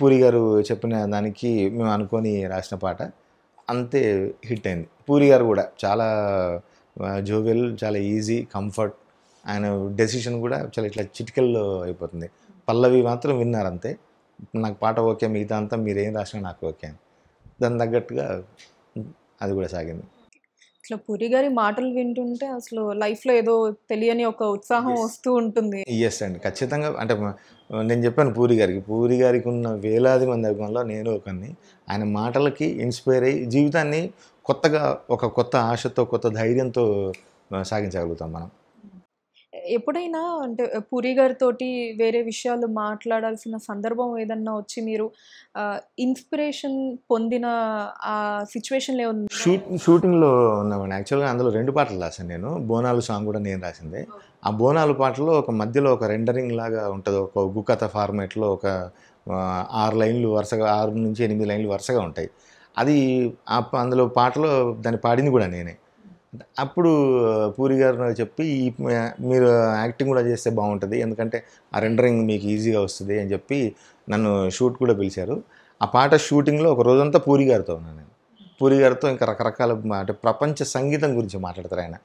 పూరి గారు చెప్పిన దానికి మేము అనుకొని రాసిన పాట అంతే హిట్ అయింది పూరి గారు కూడా చాలా జోవెల్ చాలా ఈజీ కంఫర్ట్ ఆయన డెసిషన్ కూడా చాలా ఇట్లా చిటికల్లో అయిపోతుంది పల్లవి మాత్రం విన్నారు అంతే నాకు పాట ఓకే మిగతా అంతా మీరేం రాసినా నాకు ఓకే అని దాని తగ్గట్టుగా అది కూడా సాగింది ఇట్లా పూరి గారి మాటలు వింటుంటే అసలు లైఫ్లో ఏదో తెలియని ఒక ఉత్సాహం వస్తూ ఉంటుంది ఎస్ అండి ఖచ్చితంగా అంటే నేను చెప్పాను పూరి గారికి పూరి గారికి ఉన్న వేలాది మంది అభిమానులు నేను ఒకరిని ఆయన మాటలకి ఇన్స్పైర్ అయ్యి జీవితాన్ని కొత్తగా ఒక కొత్త ఆశతో కొత్త ధైర్యంతో సాగించగలుగుతాం మనం ఎప్పుడైనా అంటే పూరి గారితోటి వేరే విషయాలు మాట్లాడాల్సిన సందర్భం ఏదన్నా వచ్చి మీరు ఇన్స్పిరేషన్ పొందిన ఆ సిచ్యువేషన్ ఏముంది షూట్ షూటింగ్లో ఉన్నామండి యాక్చువల్గా అందులో రెండు పాటలు రాశాను నేను బోనాలు సాంగ్ కూడా నేను రాసింది ఆ బోనాలు పాటలో ఒక మధ్యలో ఒక రెండరింగ్ లాగా ఉంటుంది ఒక గుకథ ఫార్మేట్లో ఒక ఆరు లైన్లు వరుసగా ఆరు నుంచి ఎనిమిది లైన్లు వరుసగా ఉంటాయి అది అందులో పాటలో దాన్ని పాడింది కూడా నేనే అప్పుడు పూరి గారు చెప్పి మీరు యాక్టింగ్ కూడా చేస్తే బాగుంటుంది ఎందుకంటే ఆ రెండరింగ్ మీకు ఈజీగా వస్తుంది అని చెప్పి నన్ను షూట్ కూడా పిలిచారు ఆ పాట షూటింగ్లో ఒక రోజంతా పూరి గారితో ఉన్నాను నేను పూరి గారితో ఇంకా రకరకాల అంటే ప్రపంచ సంగీతం గురించి మాట్లాడతారు ఆయన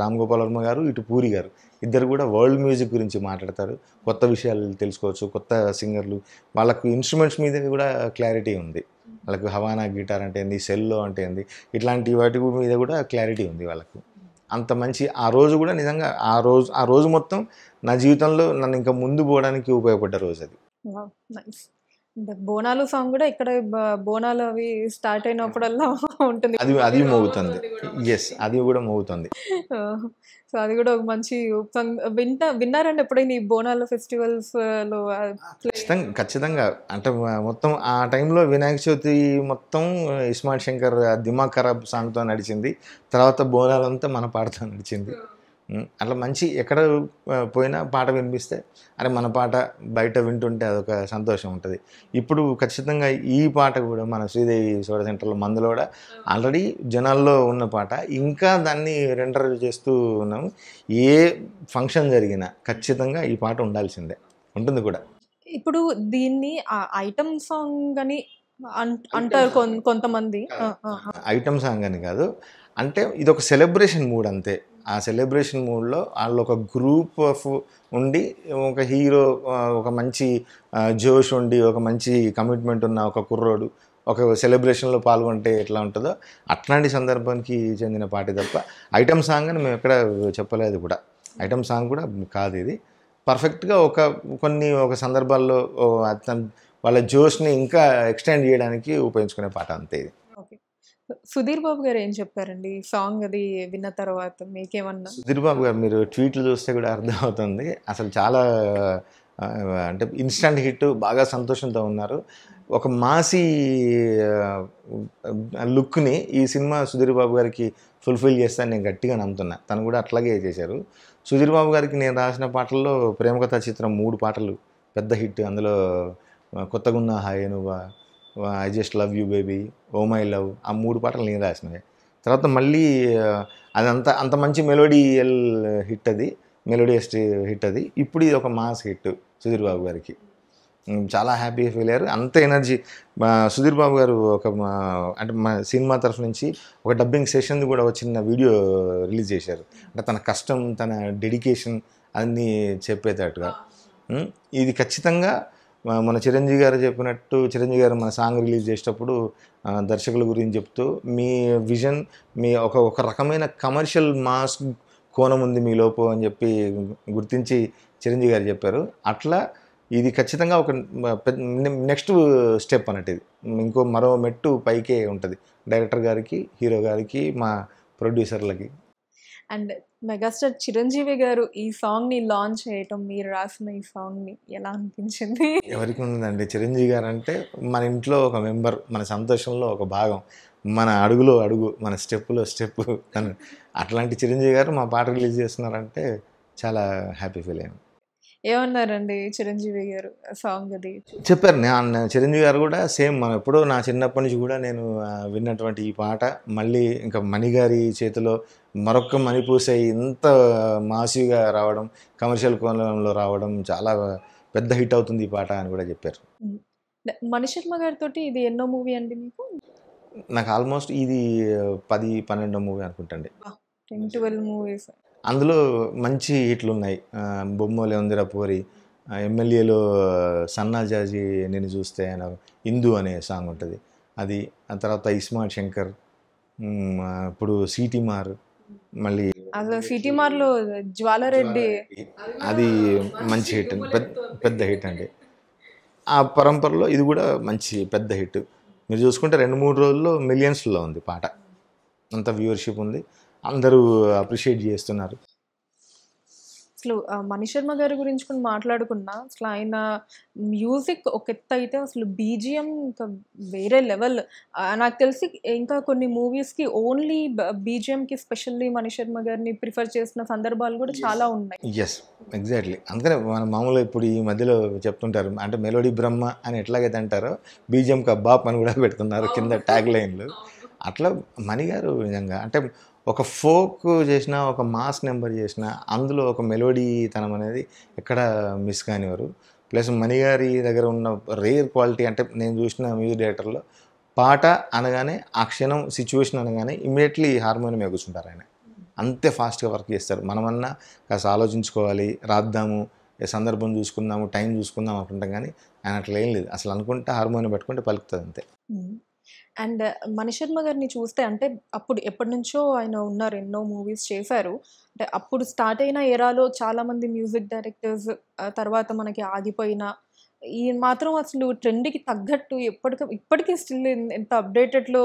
రామ్ గోపాల్ వర్మ గారు ఇటు పూరి గారు ఇద్దరు కూడా వరల్డ్ మ్యూజిక్ గురించి మాట్లాడతారు కొత్త విషయాలు తెలుసుకోవచ్చు కొత్త సింగర్లు వాళ్ళకు ఇన్స్ట్రుమెంట్స్ మీద కూడా క్లారిటీ ఉంది వాళ్ళకు హవానా గిటార్ అంటే ఏంది సెల్లో అంటే ఏంది ఇట్లాంటి వాటి మీద కూడా క్లారిటీ ఉంది వాళ్ళకు అంత మంచి ఆ రోజు కూడా నిజంగా ఆ రోజు ఆ రోజు మొత్తం నా జీవితంలో నన్ను ఇంకా ముందు పోవడానికి ఉపయోగపడ్డ రోజు అది బోనాలు సాంగ్ కూడా ఇక్కడ బోనాలు అవి స్టార్ట్ అయినప్పుడల్లా ఉంటుంది అది అది మోగుతుంది ఎస్ అది కూడా మోగుతుంది సో అది కూడా ఒక మంచి సాంగ్ వింటా విన్నారండి ఎప్పుడైనా ఈ బోనాల ఫెస్టివల్స్ లో ఖచ్చితంగా ఖచ్చితంగా అంటే మొత్తం ఆ టైంలో వినాయక చవితి మొత్తం ఇస్మాల్ శంకర్ దిమా ఖరాబ్ సాంగ్తో నడిచింది తర్వాత బోనాలంతా మన పాటతో నడిచింది అట్లా మంచి ఎక్కడ పోయినా పాట వినిపిస్తే అరే మన పాట బయట వింటుంటే అదొక సంతోషం ఉంటుంది ఇప్పుడు ఖచ్చితంగా ఈ పాట కూడా మన శ్రీదేవి సోడ సెంటర్లో మందులో కూడా ఆల్రెడీ జనాల్లో ఉన్న పాట ఇంకా దాన్ని రెండర్ చేస్తూ ఉన్నాము ఏ ఫంక్షన్ జరిగినా ఖచ్చితంగా ఈ పాట ఉండాల్సిందే ఉంటుంది కూడా ఇప్పుడు దీన్ని ఐటమ్ సాంగ్ అని అంటారు కొంతమంది ఐటమ్ సాంగ్ అని కాదు అంటే ఇది ఒక సెలబ్రేషన్ మూడ్ అంతే ఆ సెలబ్రేషన్ మూడ్లో వాళ్ళు ఒక గ్రూప్ ఆఫ్ ఉండి ఒక హీరో ఒక మంచి జోష్ ఉండి ఒక మంచి కమిట్మెంట్ ఉన్న ఒక కుర్రోడు ఒక సెలబ్రేషన్లో పాల్గొంటే ఎట్లా ఉంటుందో అట్లాంటి సందర్భానికి చెందిన పాట తప్ప ఐటమ్ సాంగ్ అని మేము ఎక్కడ చెప్పలేదు కూడా ఐటమ్ సాంగ్ కూడా కాదు ఇది పర్ఫెక్ట్గా ఒక కొన్ని ఒక సందర్భాల్లో వాళ్ళ జోష్ని ఇంకా ఎక్స్టెండ్ చేయడానికి ఉపయోగించుకునే పాట అంతే ఇది సుధీర్ బాబు గారు ఏం చెప్పారండి సాంగ్ అది విన్న తర్వాత మీకేమన్నా సుధీర్ బాబు గారు మీరు ట్వీట్లు చూస్తే కూడా అర్థమవుతుంది అసలు చాలా అంటే ఇన్స్టంట్ హిట్ బాగా సంతోషంతో ఉన్నారు ఒక మాసి లుక్ని ఈ సినిమా సుధీర్ బాబు గారికి ఫుల్ఫిల్ చేస్తాను నేను గట్టిగా నమ్ముతున్నా తను కూడా అట్లాగే చేశారు సుధీర్ బాబు గారికి నేను రాసిన పాటల్లో ప్రేమకథా చిత్రం మూడు పాటలు పెద్ద హిట్ అందులో కొత్తగున్న హాయ్ నువ్వా I just love you baby oh my love ఆ మూడు పాటలు నేను రాసినవి తర్వాత మళ్ళీ అది అంత అంత మంచి మెలోడియల్ హిట్ అది మెలోడియస్ హిట్ అది ఇప్పుడు ఇది ఒక మాస్ హిట్ సుధీర్ బాబు గారికి చాలా హ్యాపీగా ఫీల్ అయ్యారు అంత ఎనర్జీ మా సుధీర్ బాబు గారు ఒక అంటే మా సినిమా తరఫు నుంచి ఒక డబ్బింగ్ సెషన్ కూడా ఒక చిన్న వీడియో రిలీజ్ చేశారు అంటే తన కష్టం తన డెడికేషన్ అన్నీ చెప్పేటట్టుగా ఇది ఖచ్చితంగా మన చిరంజీవి గారు చెప్పినట్టు చిరంజీవి గారు మన సాంగ్ రిలీజ్ చేసేటప్పుడు దర్శకుల గురించి చెప్తూ మీ విజన్ మీ ఒక ఒక రకమైన కమర్షియల్ మాస్ కోణం ఉంది మీ లోపు అని చెప్పి గుర్తించి చిరంజీవి గారు చెప్పారు అట్లా ఇది ఖచ్చితంగా ఒక నెక్స్ట్ స్టెప్ అన్నట్టు ఇది ఇంకో మరో మెట్టు పైకే ఉంటుంది డైరెక్టర్ గారికి హీరో గారికి మా ప్రొడ్యూసర్లకి అండ్ మెగాస్టార్ చిరంజీవి గారు ఈ సాంగ్ ని లాంచ్ చేయటం మీరు రాసిన ఈ సాంగ్ ని ఎలా అనిపించింది ఎవరికి ఉందండి చిరంజీవి గారు అంటే మన ఇంట్లో ఒక మెంబర్ మన సంతోషంలో ఒక భాగం మన అడుగులో అడుగు మన స్టెప్పులో స్టెప్ అని అట్లాంటి చిరంజీవి గారు మా పాట రిలీజ్ చేస్తున్నారంటే చాలా హ్యాపీ ఫీల్ అయ్యాను ఏమన్నారండి చిరంజీవి గారు సాంగ్ అది చెప్పారు చిరంజీవి గారు కూడా సేమ్ మనం ఎప్పుడో నా చిన్నప్పటి నుంచి కూడా నేను విన్నటువంటి ఈ పాట మళ్ళీ ఇంకా మణిగారి చేతిలో మరొక మణిపూసే ఇంత మాసివ్గా రావడం కమర్షియల్ కోణంలో రావడం చాలా పెద్ద హిట్ అవుతుంది ఈ పాట అని కూడా చెప్పారు మణి శర్మ గారితో ఇది ఎన్నో మూవీ అండి మీకు నాకు ఆల్మోస్ట్ ఇది పది పన్నెండో మూవీ అనుకుంటండి మూవీస్ అందులో మంచి హిట్లు ఉన్నాయి బొమ్మలే ఉందిరా పోరి ఎమ్మెల్యేలో సన్నా జాజీ నేను చూస్తే ఆయన హిందూ అనే సాంగ్ ఉంటుంది అది ఆ తర్వాత ఇస్మార్ట్ శంకర్ ఇప్పుడు సిటీ మార్ మళ్ళీ అసలు సిటీ మార్లో జ్వాలరెడ్డి అది మంచి హిట్ పెద్ద హిట్ అండి ఆ పరంపరలో ఇది కూడా మంచి పెద్ద హిట్ మీరు చూసుకుంటే రెండు మూడు రోజుల్లో మిలియన్స్లో ఉంది పాట అంత వ్యూవర్షిప్ ఉంది అందరూ అప్రిషియేట్ చేస్తున్నారు అసలు మనీష్ శర్మ గారి గురించి కొన్ని మాట్లాడుకున్నా అసలు ఆయన మ్యూజిక్ ఒక ఎత్తు అయితే అసలు బీజిఎం ఇంకా వేరే లెవెల్ నాకు తెలిసి ఇంకా కొన్ని మూవీస్కి ఓన్లీ బీజిఎంకి స్పెషల్లీ మనీ శర్మ గారిని ప్రిఫర్ చేసిన సందర్భాలు కూడా చాలా ఉన్నాయి ఎస్ ఎగ్జాక్ట్లీ అందుకనే మన మామూలుగా ఇప్పుడు ఈ మధ్యలో చెప్తుంటారు అంటే మెలోడీ బ్రహ్మ అని ఎట్లాగైతే అంటారో బీజిఎంకి బాప్ అని కూడా పెడుతున్నారు కింద ట్యాగ్ లైన్లు అట్లా మణిగారు నిజంగా అంటే ఒక ఫోక్ చేసిన ఒక మాస్ నెంబర్ చేసిన అందులో ఒక మెలోడీ తనం అనేది ఎక్కడ మిస్ కానివారు ప్లస్ మణిగారి దగ్గర ఉన్న రేర్ క్వాలిటీ అంటే నేను చూసిన మ్యూజిక్ థియేటర్లో పాట అనగానే ఆ క్షణం సిచ్యువేషన్ అనగానే ఇమీడియట్లీ హార్మోనియం ఎగుచుంటారు ఆయన అంతే ఫాస్ట్గా వర్క్ చేస్తారు మనమన్నా కాస్త ఆలోచించుకోవాలి రాద్దాము సందర్భం చూసుకుందాము టైం చూసుకుందాం అనుకుంటాం కానీ ఆయన అట్లా ఏం లేదు అసలు అనుకుంటే హార్మోనియం పెట్టుకుంటే పలుకుతుంది అంతే అండ్ మణిశర్మ గారిని చూస్తే అంటే అప్పుడు ఎప్పటి నుంచో ఆయన ఉన్నారు ఎన్నో మూవీస్ చేశారు అంటే అప్పుడు స్టార్ట్ అయిన ఎరాలో చాలామంది మ్యూజిక్ డైరెక్టర్స్ తర్వాత మనకి ఆగిపోయిన ఈ మాత్రం అసలు ట్రెండ్కి తగ్గట్టు ఎప్పటికీ ఇప్పటికీ స్టిల్ ఎంత అప్డేటెడ్లో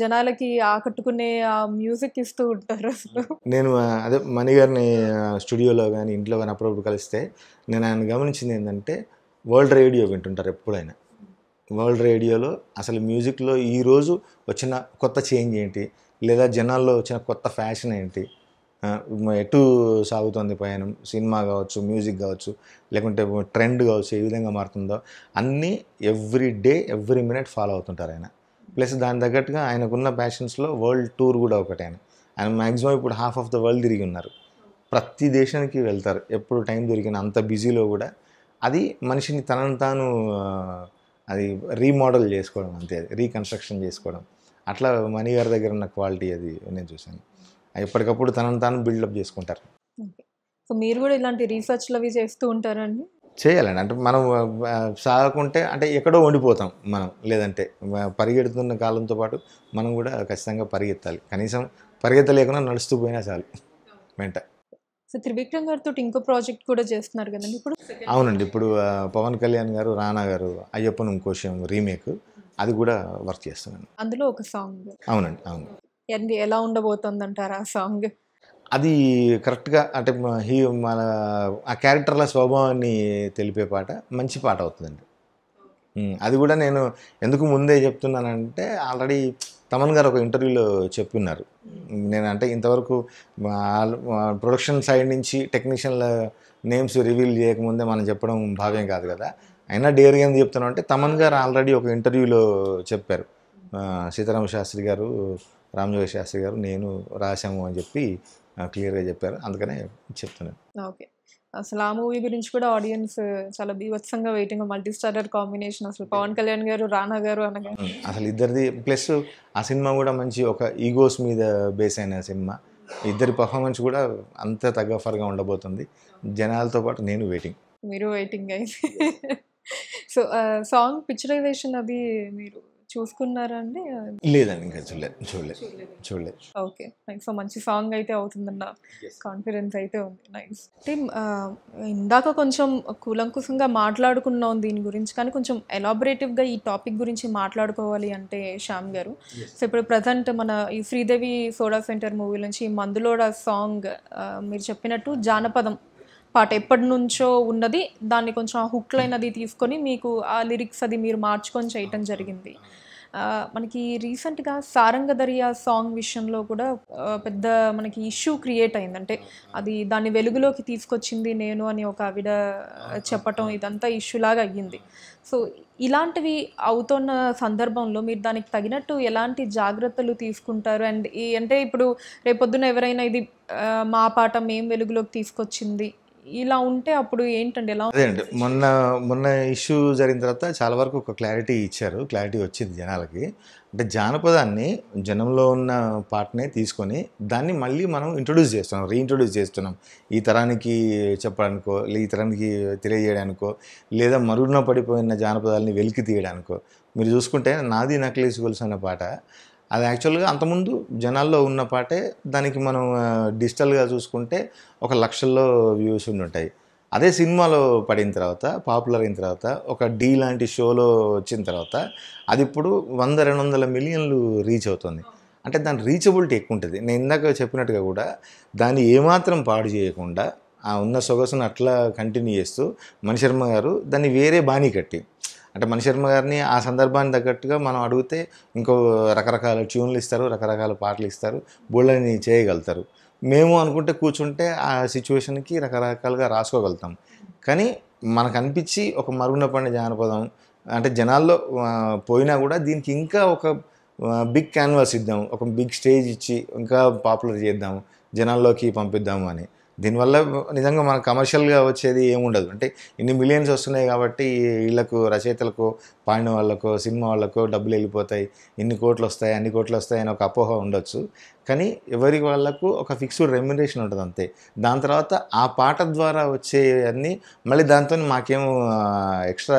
జనాలకి ఆకట్టుకునే ఆ మ్యూజిక్ ఇస్తూ ఉంటారు అసలు hmm. నేను అదే మణిగారిని స్టూడియోలో కానీ ఇంట్లో కానీ అప్పుడప్పుడు కలిస్తే నేను ఆయన గమనించింది ఏంటంటే వరల్డ్ రేడియో వింటుంటారు ఎప్పుడైనా వరల్డ్ రేడియోలో అసలు మ్యూజిక్లో ఈరోజు వచ్చిన కొత్త చేంజ్ ఏంటి లేదా జనాల్లో వచ్చిన కొత్త ఫ్యాషన్ ఏంటి ఎటు సాగుతుంది పయనం సినిమా కావచ్చు మ్యూజిక్ కావచ్చు లేకుంటే ట్రెండ్ కావచ్చు ఏ విధంగా మారుతుందో అన్నీ every day every minute follow అవుతుంటారు ఆయన ప్లస్ దాని తగ్గట్టుగా ఆయనకున్న ప్యాషన్స్లో వరల్డ్ టూర్ కూడా ఒకటి ఆయన ఆయన మ్యాక్సిమం ఇప్పుడు హాఫ్ ఆఫ్ ద వరల్డ్ తిరిగి ఉన్నారు ప్రతి దేశానికి వెళ్తారు ఎప్పుడు టైం దొరికినా అంత బిజీలో కూడా అది మనిషిని తనను తాను అది రీమోడల్ చేసుకోవడం అంతే అది రీకన్స్ట్రక్షన్ చేసుకోవడం అట్లా మనీ గారి దగ్గర ఉన్న క్వాలిటీ అది నేను చూశాను ఎప్పటికప్పుడు తనను తాను బిల్డప్ చేసుకుంటారు సో మీరు కూడా ఇలాంటి రీసెర్చ్లు అవి చేస్తూ ఉంటారండి చేయాలండి అంటే మనం సాగకుంటే అంటే ఎక్కడో ఉండిపోతాం మనం లేదంటే పరిగెడుతున్న కాలంతో పాటు మనం కూడా ఖచ్చితంగా పరిగెత్తాలి కనీసం పరిగెత్తలేకుండా నడుస్తూ పోయినా చాలు వెంట సో త్రివిక్రమ్ గారితో ఇంకో ప్రాజెక్ట్ కూడా చేస్తున్నారు కదండి ఇప్పుడు అవునండి ఇప్పుడు పవన్ కళ్యాణ్ గారు రానా గారు అయ్యప్పను ఇంకోసం రీమేక్ అది కూడా వర్క్ చేస్తున్నాను అందులో ఒక సాంగ్ అవునండి అవును అండి ఎలా ఉండబోతుంది అంటారు ఆ సాంగ్ అది కరెక్ట్గా అంటే హీ మన ఆ క్యారెక్టర్ల స్వభావాన్ని తెలిపే పాట మంచి పాట అవుతుందండి అది కూడా నేను ఎందుకు ముందే చెప్తున్నానంటే ఆల్రెడీ తమన్ గారు ఒక ఇంటర్వ్యూలో చెప్పున్నారు నేను అంటే ఇంతవరకు ప్రొడక్షన్ సైడ్ నుంచి టెక్నీషియన్ల నేమ్స్ రివీల్ చేయకముందే మనం చెప్పడం భావ్యం కాదు కదా అయినా డేర్ గేమ్ చెప్తున్నాం అంటే తమన్ గారు ఆల్రెడీ ఒక ఇంటర్వ్యూలో చెప్పారు సీతారామ శాస్త్రి గారు రామజోగ శాస్త్రి గారు నేను రాశాము అని చెప్పి క్లియర్గా చెప్పారు అందుకనే చెప్తున్నాను ఓకే అసలు ఆ మూవీ గురించి కూడా ఆడియన్స్ చాలా బీభత్సంగా వెయిటింగ్ మల్టీ స్టారర్ కాంబినేషన్ అసలు పవన్ hmm. కళ్యాణ్ గారు రానా గారు అనగా hmm. అసలు ఇద్దరిది ప్లస్ ఆ సినిమా కూడా మంచి ఒక ఈగోస్ మీద బేస్ అయిన సినిమా ఇద్దరి పర్ఫార్మెన్స్ కూడా అంత తగ్గఫర్గా ఉండబోతుంది జనాలతో పాటు నేను వెయిటింగ్ మీరు వెయిటింగ్ అయితే సో సాంగ్ పిక్చరైజేషన్ అది మీరు చూసుకున్నారండి లేదండి ఇంకా చూడలేదు చూడలేదు చూడలేదు ఓకే సో మంచి సాంగ్ అయితే అవుతుందన్న కాన్ఫిడెన్స్ అయితే ఉంది నైస్ అంటే ఇందాక కొంచెం కులంకుశంగా మాట్లాడుకున్నాం దీని గురించి కానీ కొంచెం ఎలాబరేటివ్గా ఈ టాపిక్ గురించి మాట్లాడుకోవాలి అంటే శ్యామ్ గారు సో ఇప్పుడు ప్రజెంట్ మన ఈ శ్రీదేవి సోడా సెంటర్ మూవీ నుంచి మందులోడ సాంగ్ మీరు చెప్పినట్టు జానపదం పాట ఎప్పటి నుంచో ఉన్నది దాన్ని కొంచెం ఆ హుక్ లైన్ అది తీసుకొని మీకు ఆ లిరిక్స్ అది మీరు మార్చుకొని చేయటం జరిగింది మనకి రీసెంట్గా సారంగ సాంగ్ విషయంలో కూడా పెద్ద మనకి ఇష్యూ క్రియేట్ అయిందంటే అది దాన్ని వెలుగులోకి తీసుకొచ్చింది నేను అని ఒక ఆవిడ చెప్పటం ఇదంతా ఇష్యూలాగా అయ్యింది సో ఇలాంటివి అవుతున్న సందర్భంలో మీరు దానికి తగినట్టు ఎలాంటి జాగ్రత్తలు తీసుకుంటారు అండ్ అంటే ఇప్పుడు రేపొద్దున ఎవరైనా ఇది మా పాట మేం వెలుగులోకి తీసుకొచ్చింది ఇలా ఉంటే అప్పుడు ఏంటండి ఎలా అండి మొన్న మొన్న ఇష్యూ జరిగిన తర్వాత చాలా వరకు ఒక క్లారిటీ ఇచ్చారు క్లారిటీ వచ్చింది జనాలకి అంటే జానపదాన్ని జనంలో ఉన్న పాటనే తీసుకొని దాన్ని మళ్ళీ మనం ఇంట్రొడ్యూస్ చేస్తున్నాం రీఇంట్రొడ్యూస్ చేస్తున్నాం ఈ తరానికి చెప్పడానికో ఈ తరానికి తెలియజేయడానికో లేదా మరుగున పడిపోయిన జానపదాలని వెలికి తీయడానికో మీరు చూసుకుంటే నాది నక్లీస్ గొలుసు అన్న పాట అది యాక్చువల్గా అంతకుముందు జనాల్లో ఉన్న పాటే దానికి మనం డిజిటల్గా చూసుకుంటే ఒక లక్షల్లో వ్యూస్ ఉంటాయి అదే సినిమాలో పడిన తర్వాత పాపులర్ అయిన తర్వాత ఒక డీ లాంటి షోలో వచ్చిన తర్వాత అది ఇప్పుడు వంద రెండు వందల మిలియన్లు రీచ్ అవుతుంది అంటే దాని రీచబిలిటీ ఎక్కువ ఉంటుంది నేను ఇందాక చెప్పినట్టుగా కూడా దాన్ని ఏమాత్రం పాడు చేయకుండా ఆ ఉన్న సొగసును అట్లా కంటిన్యూ చేస్తూ మణిశర్మ గారు దాన్ని వేరే బాణీ కట్టి అంటే మణిశర్మ గారిని ఆ సందర్భాన్ని తగ్గట్టుగా మనం అడిగితే ఇంకో రకరకాల ట్యూన్లు ఇస్తారు రకరకాల పాటలు ఇస్తారు బోళ్ళని చేయగలుగుతారు మేము అనుకుంటే కూర్చుంటే ఆ సిచ్యువేషన్కి రకరకాలుగా రాసుకోగలుగుతాం కానీ మనకు అనిపించి ఒక మరుగున పడిన జానపదం అంటే జనాల్లో పోయినా కూడా దీనికి ఇంకా ఒక బిగ్ క్యాన్వాస్ ఇద్దాం ఒక బిగ్ స్టేజ్ ఇచ్చి ఇంకా పాపులర్ చేద్దాం జనాల్లోకి పంపిద్దాము అని దీనివల్ల నిజంగా మనకు కమర్షియల్గా వచ్చేది ఏముండదు అంటే ఇన్ని మిలియన్స్ వస్తున్నాయి కాబట్టి వీళ్ళకు రచయితలకు పాడిన వాళ్ళకు సినిమా వాళ్ళకు డబ్బులు వెళ్ళిపోతాయి ఇన్ని కోట్లు వస్తాయి అన్ని కోట్లు వస్తాయి అని ఒక అపోహ ఉండొచ్చు కానీ ఎవరి వాళ్ళకు ఒక ఫిక్స్డ్ రెమ్యునరేషన్ ఉంటుంది అంతే దాని తర్వాత ఆ పాట ద్వారా వచ్చే అన్నీ మళ్ళీ దాంతో మాకేం ఎక్స్ట్రా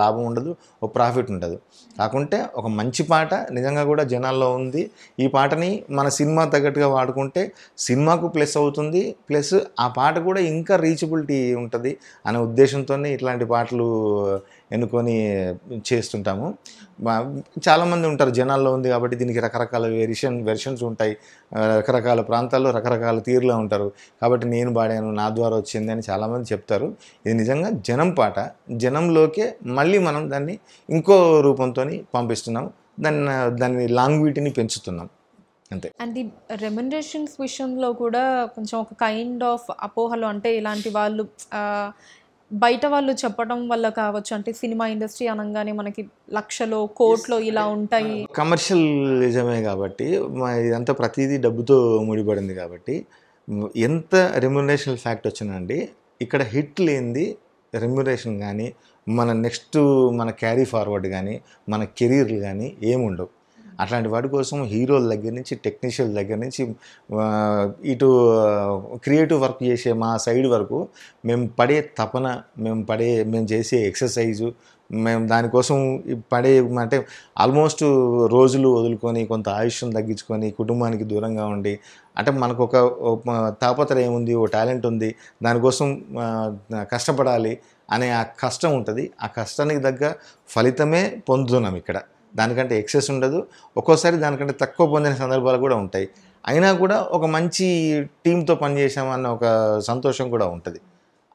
లాభం ఉండదు ఒక ప్రాఫిట్ ఉండదు కాకుంటే ఒక మంచి పాట నిజంగా కూడా జనాల్లో ఉంది ఈ పాటని మన సినిమా తగ్గట్టుగా వాడుకుంటే సినిమాకు ప్లస్ అవుతుంది ప్లస్ ఆ పాట కూడా ఇంకా రీచబిలిటీ ఉంటుంది అనే ఉద్దేశంతోనే ఇట్లాంటి పాటలు ఎన్నుకొని చేస్తుంటాము చాలామంది ఉంటారు జనాల్లో ఉంది కాబట్టి దీనికి రకరకాల వెరిషన్ వెర్షన్స్ ఉంటాయి రకరకాల ప్రాంతాల్లో రకరకాల తీరులో ఉంటారు కాబట్టి నేను పాడాను నా ద్వారా వచ్చింది అని చాలామంది చెప్తారు ఇది నిజంగా జనం పాట జనంలోకే మళ్ళీ మనం దాన్ని ఇంకో రూపంతో పంపిస్తున్నాం దాన్ని దాన్ని లాంగ్విటీని పెంచుతున్నాం అంతే అండ్ ఈ విషయంలో కూడా కొంచెం ఒక కైండ్ ఆఫ్ అపోహలు అంటే ఇలాంటి వాళ్ళు బయట వాళ్ళు చెప్పడం వల్ల కావచ్చు అంటే సినిమా ఇండస్ట్రీ అనగానే మనకి లక్షలో కోట్లో ఇలా ఉంటాయి కమర్షియలిజమే కాబట్టి ఇదంతా ప్రతిదీ డబ్బుతో ముడిపడింది కాబట్టి ఎంత రెమ్యునేషన్ ఫ్యాక్ట్ వచ్చినండి ఇక్కడ హిట్ లేనిది రెమ్యునరేషన్ కానీ మన నెక్స్ట్ మన క్యారీ ఫార్వర్డ్ కానీ మన కెరీర్లు కానీ ఏముండవు అట్లాంటి వాటి కోసం హీరోల దగ్గర నుంచి టెక్నీషియన్ దగ్గర నుంచి ఇటు క్రియేటివ్ వర్క్ చేసే మా సైడ్ వరకు మేము పడే తపన మేము పడే మేము చేసే ఎక్సర్సైజు మేము దానికోసం పడే అంటే ఆల్మోస్ట్ రోజులు వదులుకొని కొంత ఆయుష్యం తగ్గించుకొని కుటుంబానికి దూరంగా ఉండి అంటే మనకు ఒక తాపత్రయం ఉంది ఓ టాలెంట్ ఉంది దానికోసం కష్టపడాలి అనే ఆ కష్టం ఉంటుంది ఆ కష్టానికి తగ్గ ఫలితమే పొందుతున్నాం ఇక్కడ దానికంటే ఎక్సెస్ ఉండదు ఒక్కోసారి దానికంటే తక్కువ పొందిన సందర్భాలు కూడా ఉంటాయి అయినా కూడా ఒక మంచి టీంతో పనిచేసామన్న ఒక సంతోషం కూడా ఉంటుంది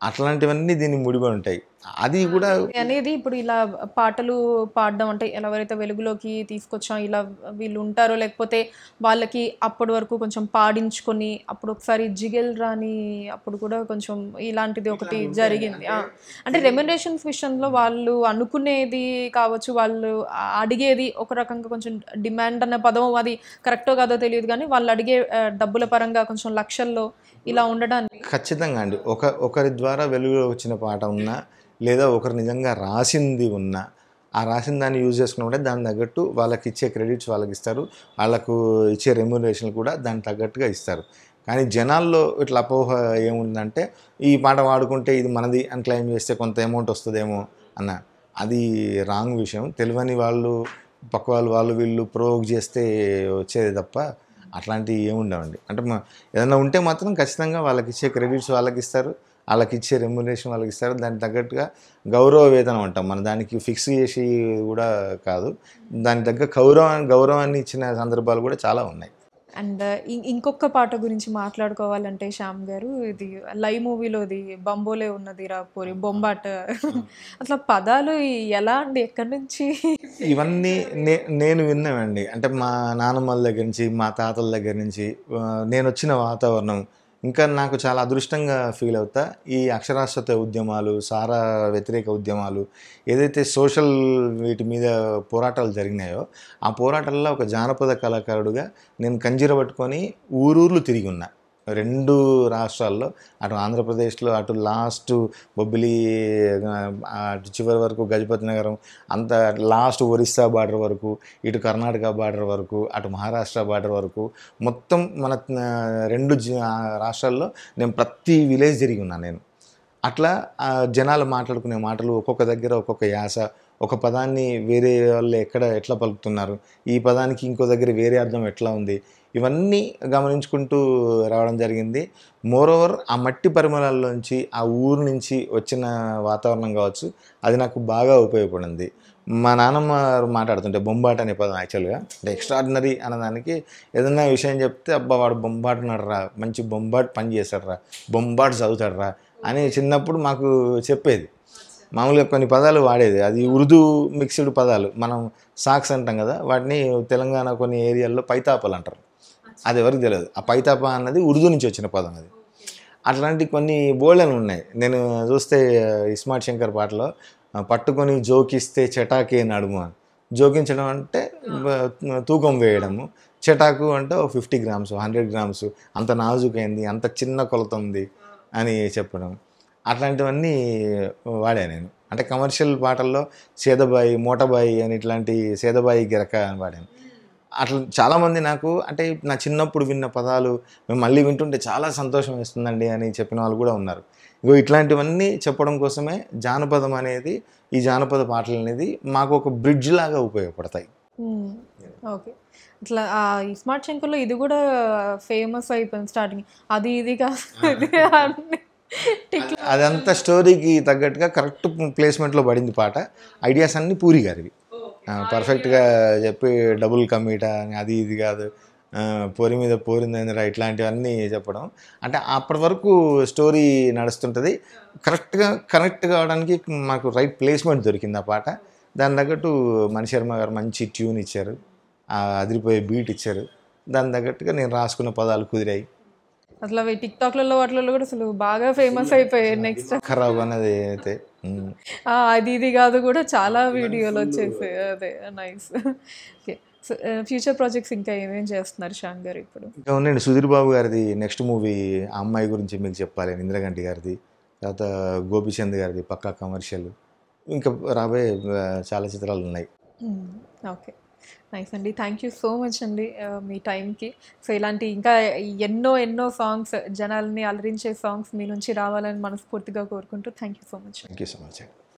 అట్లాంటివన్నీ దీన్ని ముడిపడి ఉంటాయి అది కూడా అనేది ఇప్పుడు ఇలా పాటలు పాడడం అంటే ఎవరైతే వెలుగులోకి తీసుకొచ్చాం ఇలా వీళ్ళు ఉంటారో లేకపోతే వాళ్ళకి అప్పటి వరకు కొంచెం పాడించుకొని అప్పుడు ఒకసారి జిగెల్ రాని అప్పుడు కూడా కొంచెం ఇలాంటిది ఒకటి జరిగింది అంటే రెమ్యునరేషన్స్ విషయంలో వాళ్ళు అనుకునేది కావచ్చు వాళ్ళు అడిగేది ఒక రకంగా కొంచెం డిమాండ్ అన్న పదం అది కరెక్టో కాదో తెలియదు కానీ వాళ్ళు అడిగే డబ్బుల పరంగా కొంచెం లక్షల్లో ఇలా ఉండడానికి ఖచ్చితంగా అండి ఒక ఒకరి ద్వారా వెలుగులో వచ్చిన పాట ఉన్నా లేదా ఒకరు నిజంగా రాసింది ఉన్నా ఆ రాసిన దాన్ని యూజ్ చేసుకున్నప్పుడే దాని తగ్గట్టు వాళ్ళకి ఇచ్చే క్రెడిట్స్ వాళ్ళకి ఇస్తారు వాళ్ళకు ఇచ్చే రెమ్యునరేషన్లు కూడా దాని తగ్గట్టుగా ఇస్తారు కానీ జనాల్లో ఇట్లా అపోహ ఏముందంటే ఈ పాట వాడుకుంటే ఇది మనది అని క్లెయిమ్ చేస్తే కొంత అమౌంట్ వస్తుందేమో అన్న అది రాంగ్ విషయం తెలియని వాళ్ళు పక్క వాళ్ళు వాళ్ళు వీళ్ళు ప్రోగ్ చేస్తే వచ్చేది తప్ప అట్లాంటివి ఏముండవండి అంటే ఏదైనా ఉంటే మాత్రం ఖచ్చితంగా వాళ్ళకి ఇచ్చే క్రెడిట్స్ వాళ్ళకి ఇస్తారు వాళ్ళకి ఇచ్చే రెమ్యునేషన్ వాళ్ళకి ఇస్తారు దానికి తగ్గట్టుగా గౌరవ వేతనం అంటాం మన దానికి ఫిక్స్ చేసి కూడా కాదు దానికి తగ్గ గౌరవం గౌరవాన్ని ఇచ్చిన సందర్భాలు కూడా చాలా ఉన్నాయి అండ్ uh, ఇంకొక పాట గురించి మాట్లాడుకోవాలంటే శ్యామ్ గారు ఇది లైవ్ మూవీలోది బంబోలే ఉన్నది రాపోరి బొంబాట అట్లా పదాలు ఎలా అండి ఎక్కడి నుంచి ఇవన్నీ నేను విన్నామండి అంటే మా నాన్నమ్మల దగ్గర నుంచి మా తాతల దగ్గర నుంచి నేను వచ్చిన వాతావరణం ఇంకా నాకు చాలా అదృష్టంగా ఫీల్ అవుతా ఈ అక్షరాస్యత ఉద్యమాలు సారా వ్యతిరేక ఉద్యమాలు ఏదైతే సోషల్ వీటి మీద పోరాటాలు జరిగినాయో ఆ పోరాటాల్లో ఒక జానపద కళాకారుడుగా నేను కంజీర పట్టుకొని ఊరూర్లు తిరిగి ఉన్నా రెండు రాష్ట్రాల్లో అటు ఆంధ్రప్రదేశ్లో అటు లాస్ట్ బొబ్బిలి అటు చివరి వరకు గజపతి నగరం అంత లాస్ట్ ఒరిస్సా బార్డర్ వరకు ఇటు కర్ణాటక బార్డర్ వరకు అటు మహారాష్ట్ర బార్డర్ వరకు మొత్తం మన రెండు రాష్ట్రాల్లో నేను ప్రతి విలేజ్ తిరిగి ఉన్నాను నేను అట్లా జనాలు మాట్లాడుకునే మాటలు ఒక్కొక్క దగ్గర ఒక్కొక్క యాస ఒక పదాన్ని వేరే వాళ్ళు ఎక్కడ ఎట్లా పలుకుతున్నారు ఈ పదానికి ఇంకో దగ్గర వేరే అర్థం ఎట్లా ఉంది ఇవన్నీ గమనించుకుంటూ రావడం జరిగింది మోరోవర్ ఆ మట్టి పరిమళాల్లోంచి ఆ ఊరు నుంచి వచ్చిన వాతావరణం కావచ్చు అది నాకు బాగా ఉపయోగపడింది మా నాన్నమ్మ మాట్లాడుతుంటే బొంబాట అనే పదం యాక్చువల్గా అంటే ఎక్స్ట్రాడినరీ అన్నదానికి ఏదైనా విషయం చెప్తే అబ్బా వాడు బొంబాటున్నాడు రా మంచి బొంబాట్ పని చేశాడు రా బొంబాటు చదువుతాడు రా అని చిన్నప్పుడు మాకు చెప్పేది మామూలుగా కొన్ని పదాలు వాడేది అది ఉర్దూ మిక్స్డ్ పదాలు మనం సాక్స్ అంటాం కదా వాటిని తెలంగాణ కొన్ని ఏరియాల్లో పైతాపలు అంటారు అది ఎవరికి తెలియదు ఆ పైతాప అన్నది ఉర్దూ నుంచి వచ్చిన పదం అది అట్లాంటి కొన్ని బోళ్ళను ఉన్నాయి నేను చూస్తే ఇస్మార్ట్ శంకర్ పాటలో పట్టుకొని జోకిస్తే చెటాకే నడుము అని జోకించడం అంటే తూకం వేయడము చెటాకు అంటే ఫిఫ్టీ గ్రామ్స్ హండ్రెడ్ గ్రామ్స్ అంత నాజుకైంది అంత చిన్న కొలత ఉంది అని చెప్పడం అట్లాంటివన్నీ వాడా నేను అంటే కమర్షియల్ పాటల్లో సేదబాయి మూటబాయి అని ఇట్లాంటి సేదబాయి గిరక అని వాడాను అట్లా చాలామంది నాకు అంటే నా చిన్నప్పుడు విన్న పదాలు మేము మళ్ళీ వింటుంటే చాలా సంతోషం వేస్తుందండి అని చెప్పిన వాళ్ళు కూడా ఉన్నారు ఇగో ఇట్లాంటివన్నీ చెప్పడం కోసమే జానపదం అనేది ఈ జానపద పాటలు అనేది మాకు ఒక బ్రిడ్జ్ లాగా ఉపయోగపడతాయి ఓకే ఇట్లా ఈ స్మార్ట్ శంకుల్లో ఇది కూడా ఫేమస్ అయిపోయింది స్టార్టింగ్ అది ఇది కాదు అదంతా స్టోరీకి తగ్గట్టుగా కరెక్ట్ ప్లేస్మెంట్లో పడింది పాట ఐడియాస్ అన్నీ పూరి గారివి పర్ఫెక్ట్గా చెప్పి డబుల్ కమీట అది ఇది కాదు పోరి మీద పోరిందనిరా ఇట్లాంటివన్నీ చెప్పడం అంటే అప్పటి వరకు స్టోరీ నడుస్తుంటుంది కరెక్ట్గా కనెక్ట్ కావడానికి మాకు రైట్ ప్లేస్మెంట్ దొరికింది ఆ పాట దాని తగ్గట్టు మణిశర్మ శర్మ గారు మంచి ట్యూన్ ఇచ్చారు అదిరిపోయే బీట్ ఇచ్చారు దాని తగ్గట్టుగా నేను రాసుకున్న పదాలు కుదిరాయి అసలు అవి టిక్ టాక్లలో వాటిలో కూడా అసలు బాగా ఫేమస్ అయిపోయాయి నెక్స్ట్ ఖరాబ్ అనేది అయితే అది ఇది కాదు కూడా చాలా వీడియోలు వచ్చేసి అదే నైస్ సో ఫ్యూచర్ ప్రాజెక్ట్స్ ఇంకా ఏమేం చేస్తున్నారు శ్యామ్ గారు ఇప్పుడు ఇంకా సుధీర్ బాబు గారిది నెక్స్ట్ మూవీ అమ్మాయి గురించి మీకు చెప్పాలి ఇంద్రగంటి గారిది తర్వాత గోపిచంద్ గారిది పక్కా కమర్షియల్ ఇంకా రాబోయే చాలా చిత్రాలు ఉన్నాయి ఓకే hmm. నైస్ అండి థ్యాంక్ యూ సో మచ్ అండి మీ టైంకి సో ఇలాంటి ఇంకా ఎన్నో ఎన్నో సాంగ్స్ జనాల్ని అలరించే సాంగ్స్ మీ నుంచి రావాలని మనస్ఫూర్తిగా కోరుకుంటూ thank you so much thank you so much అండి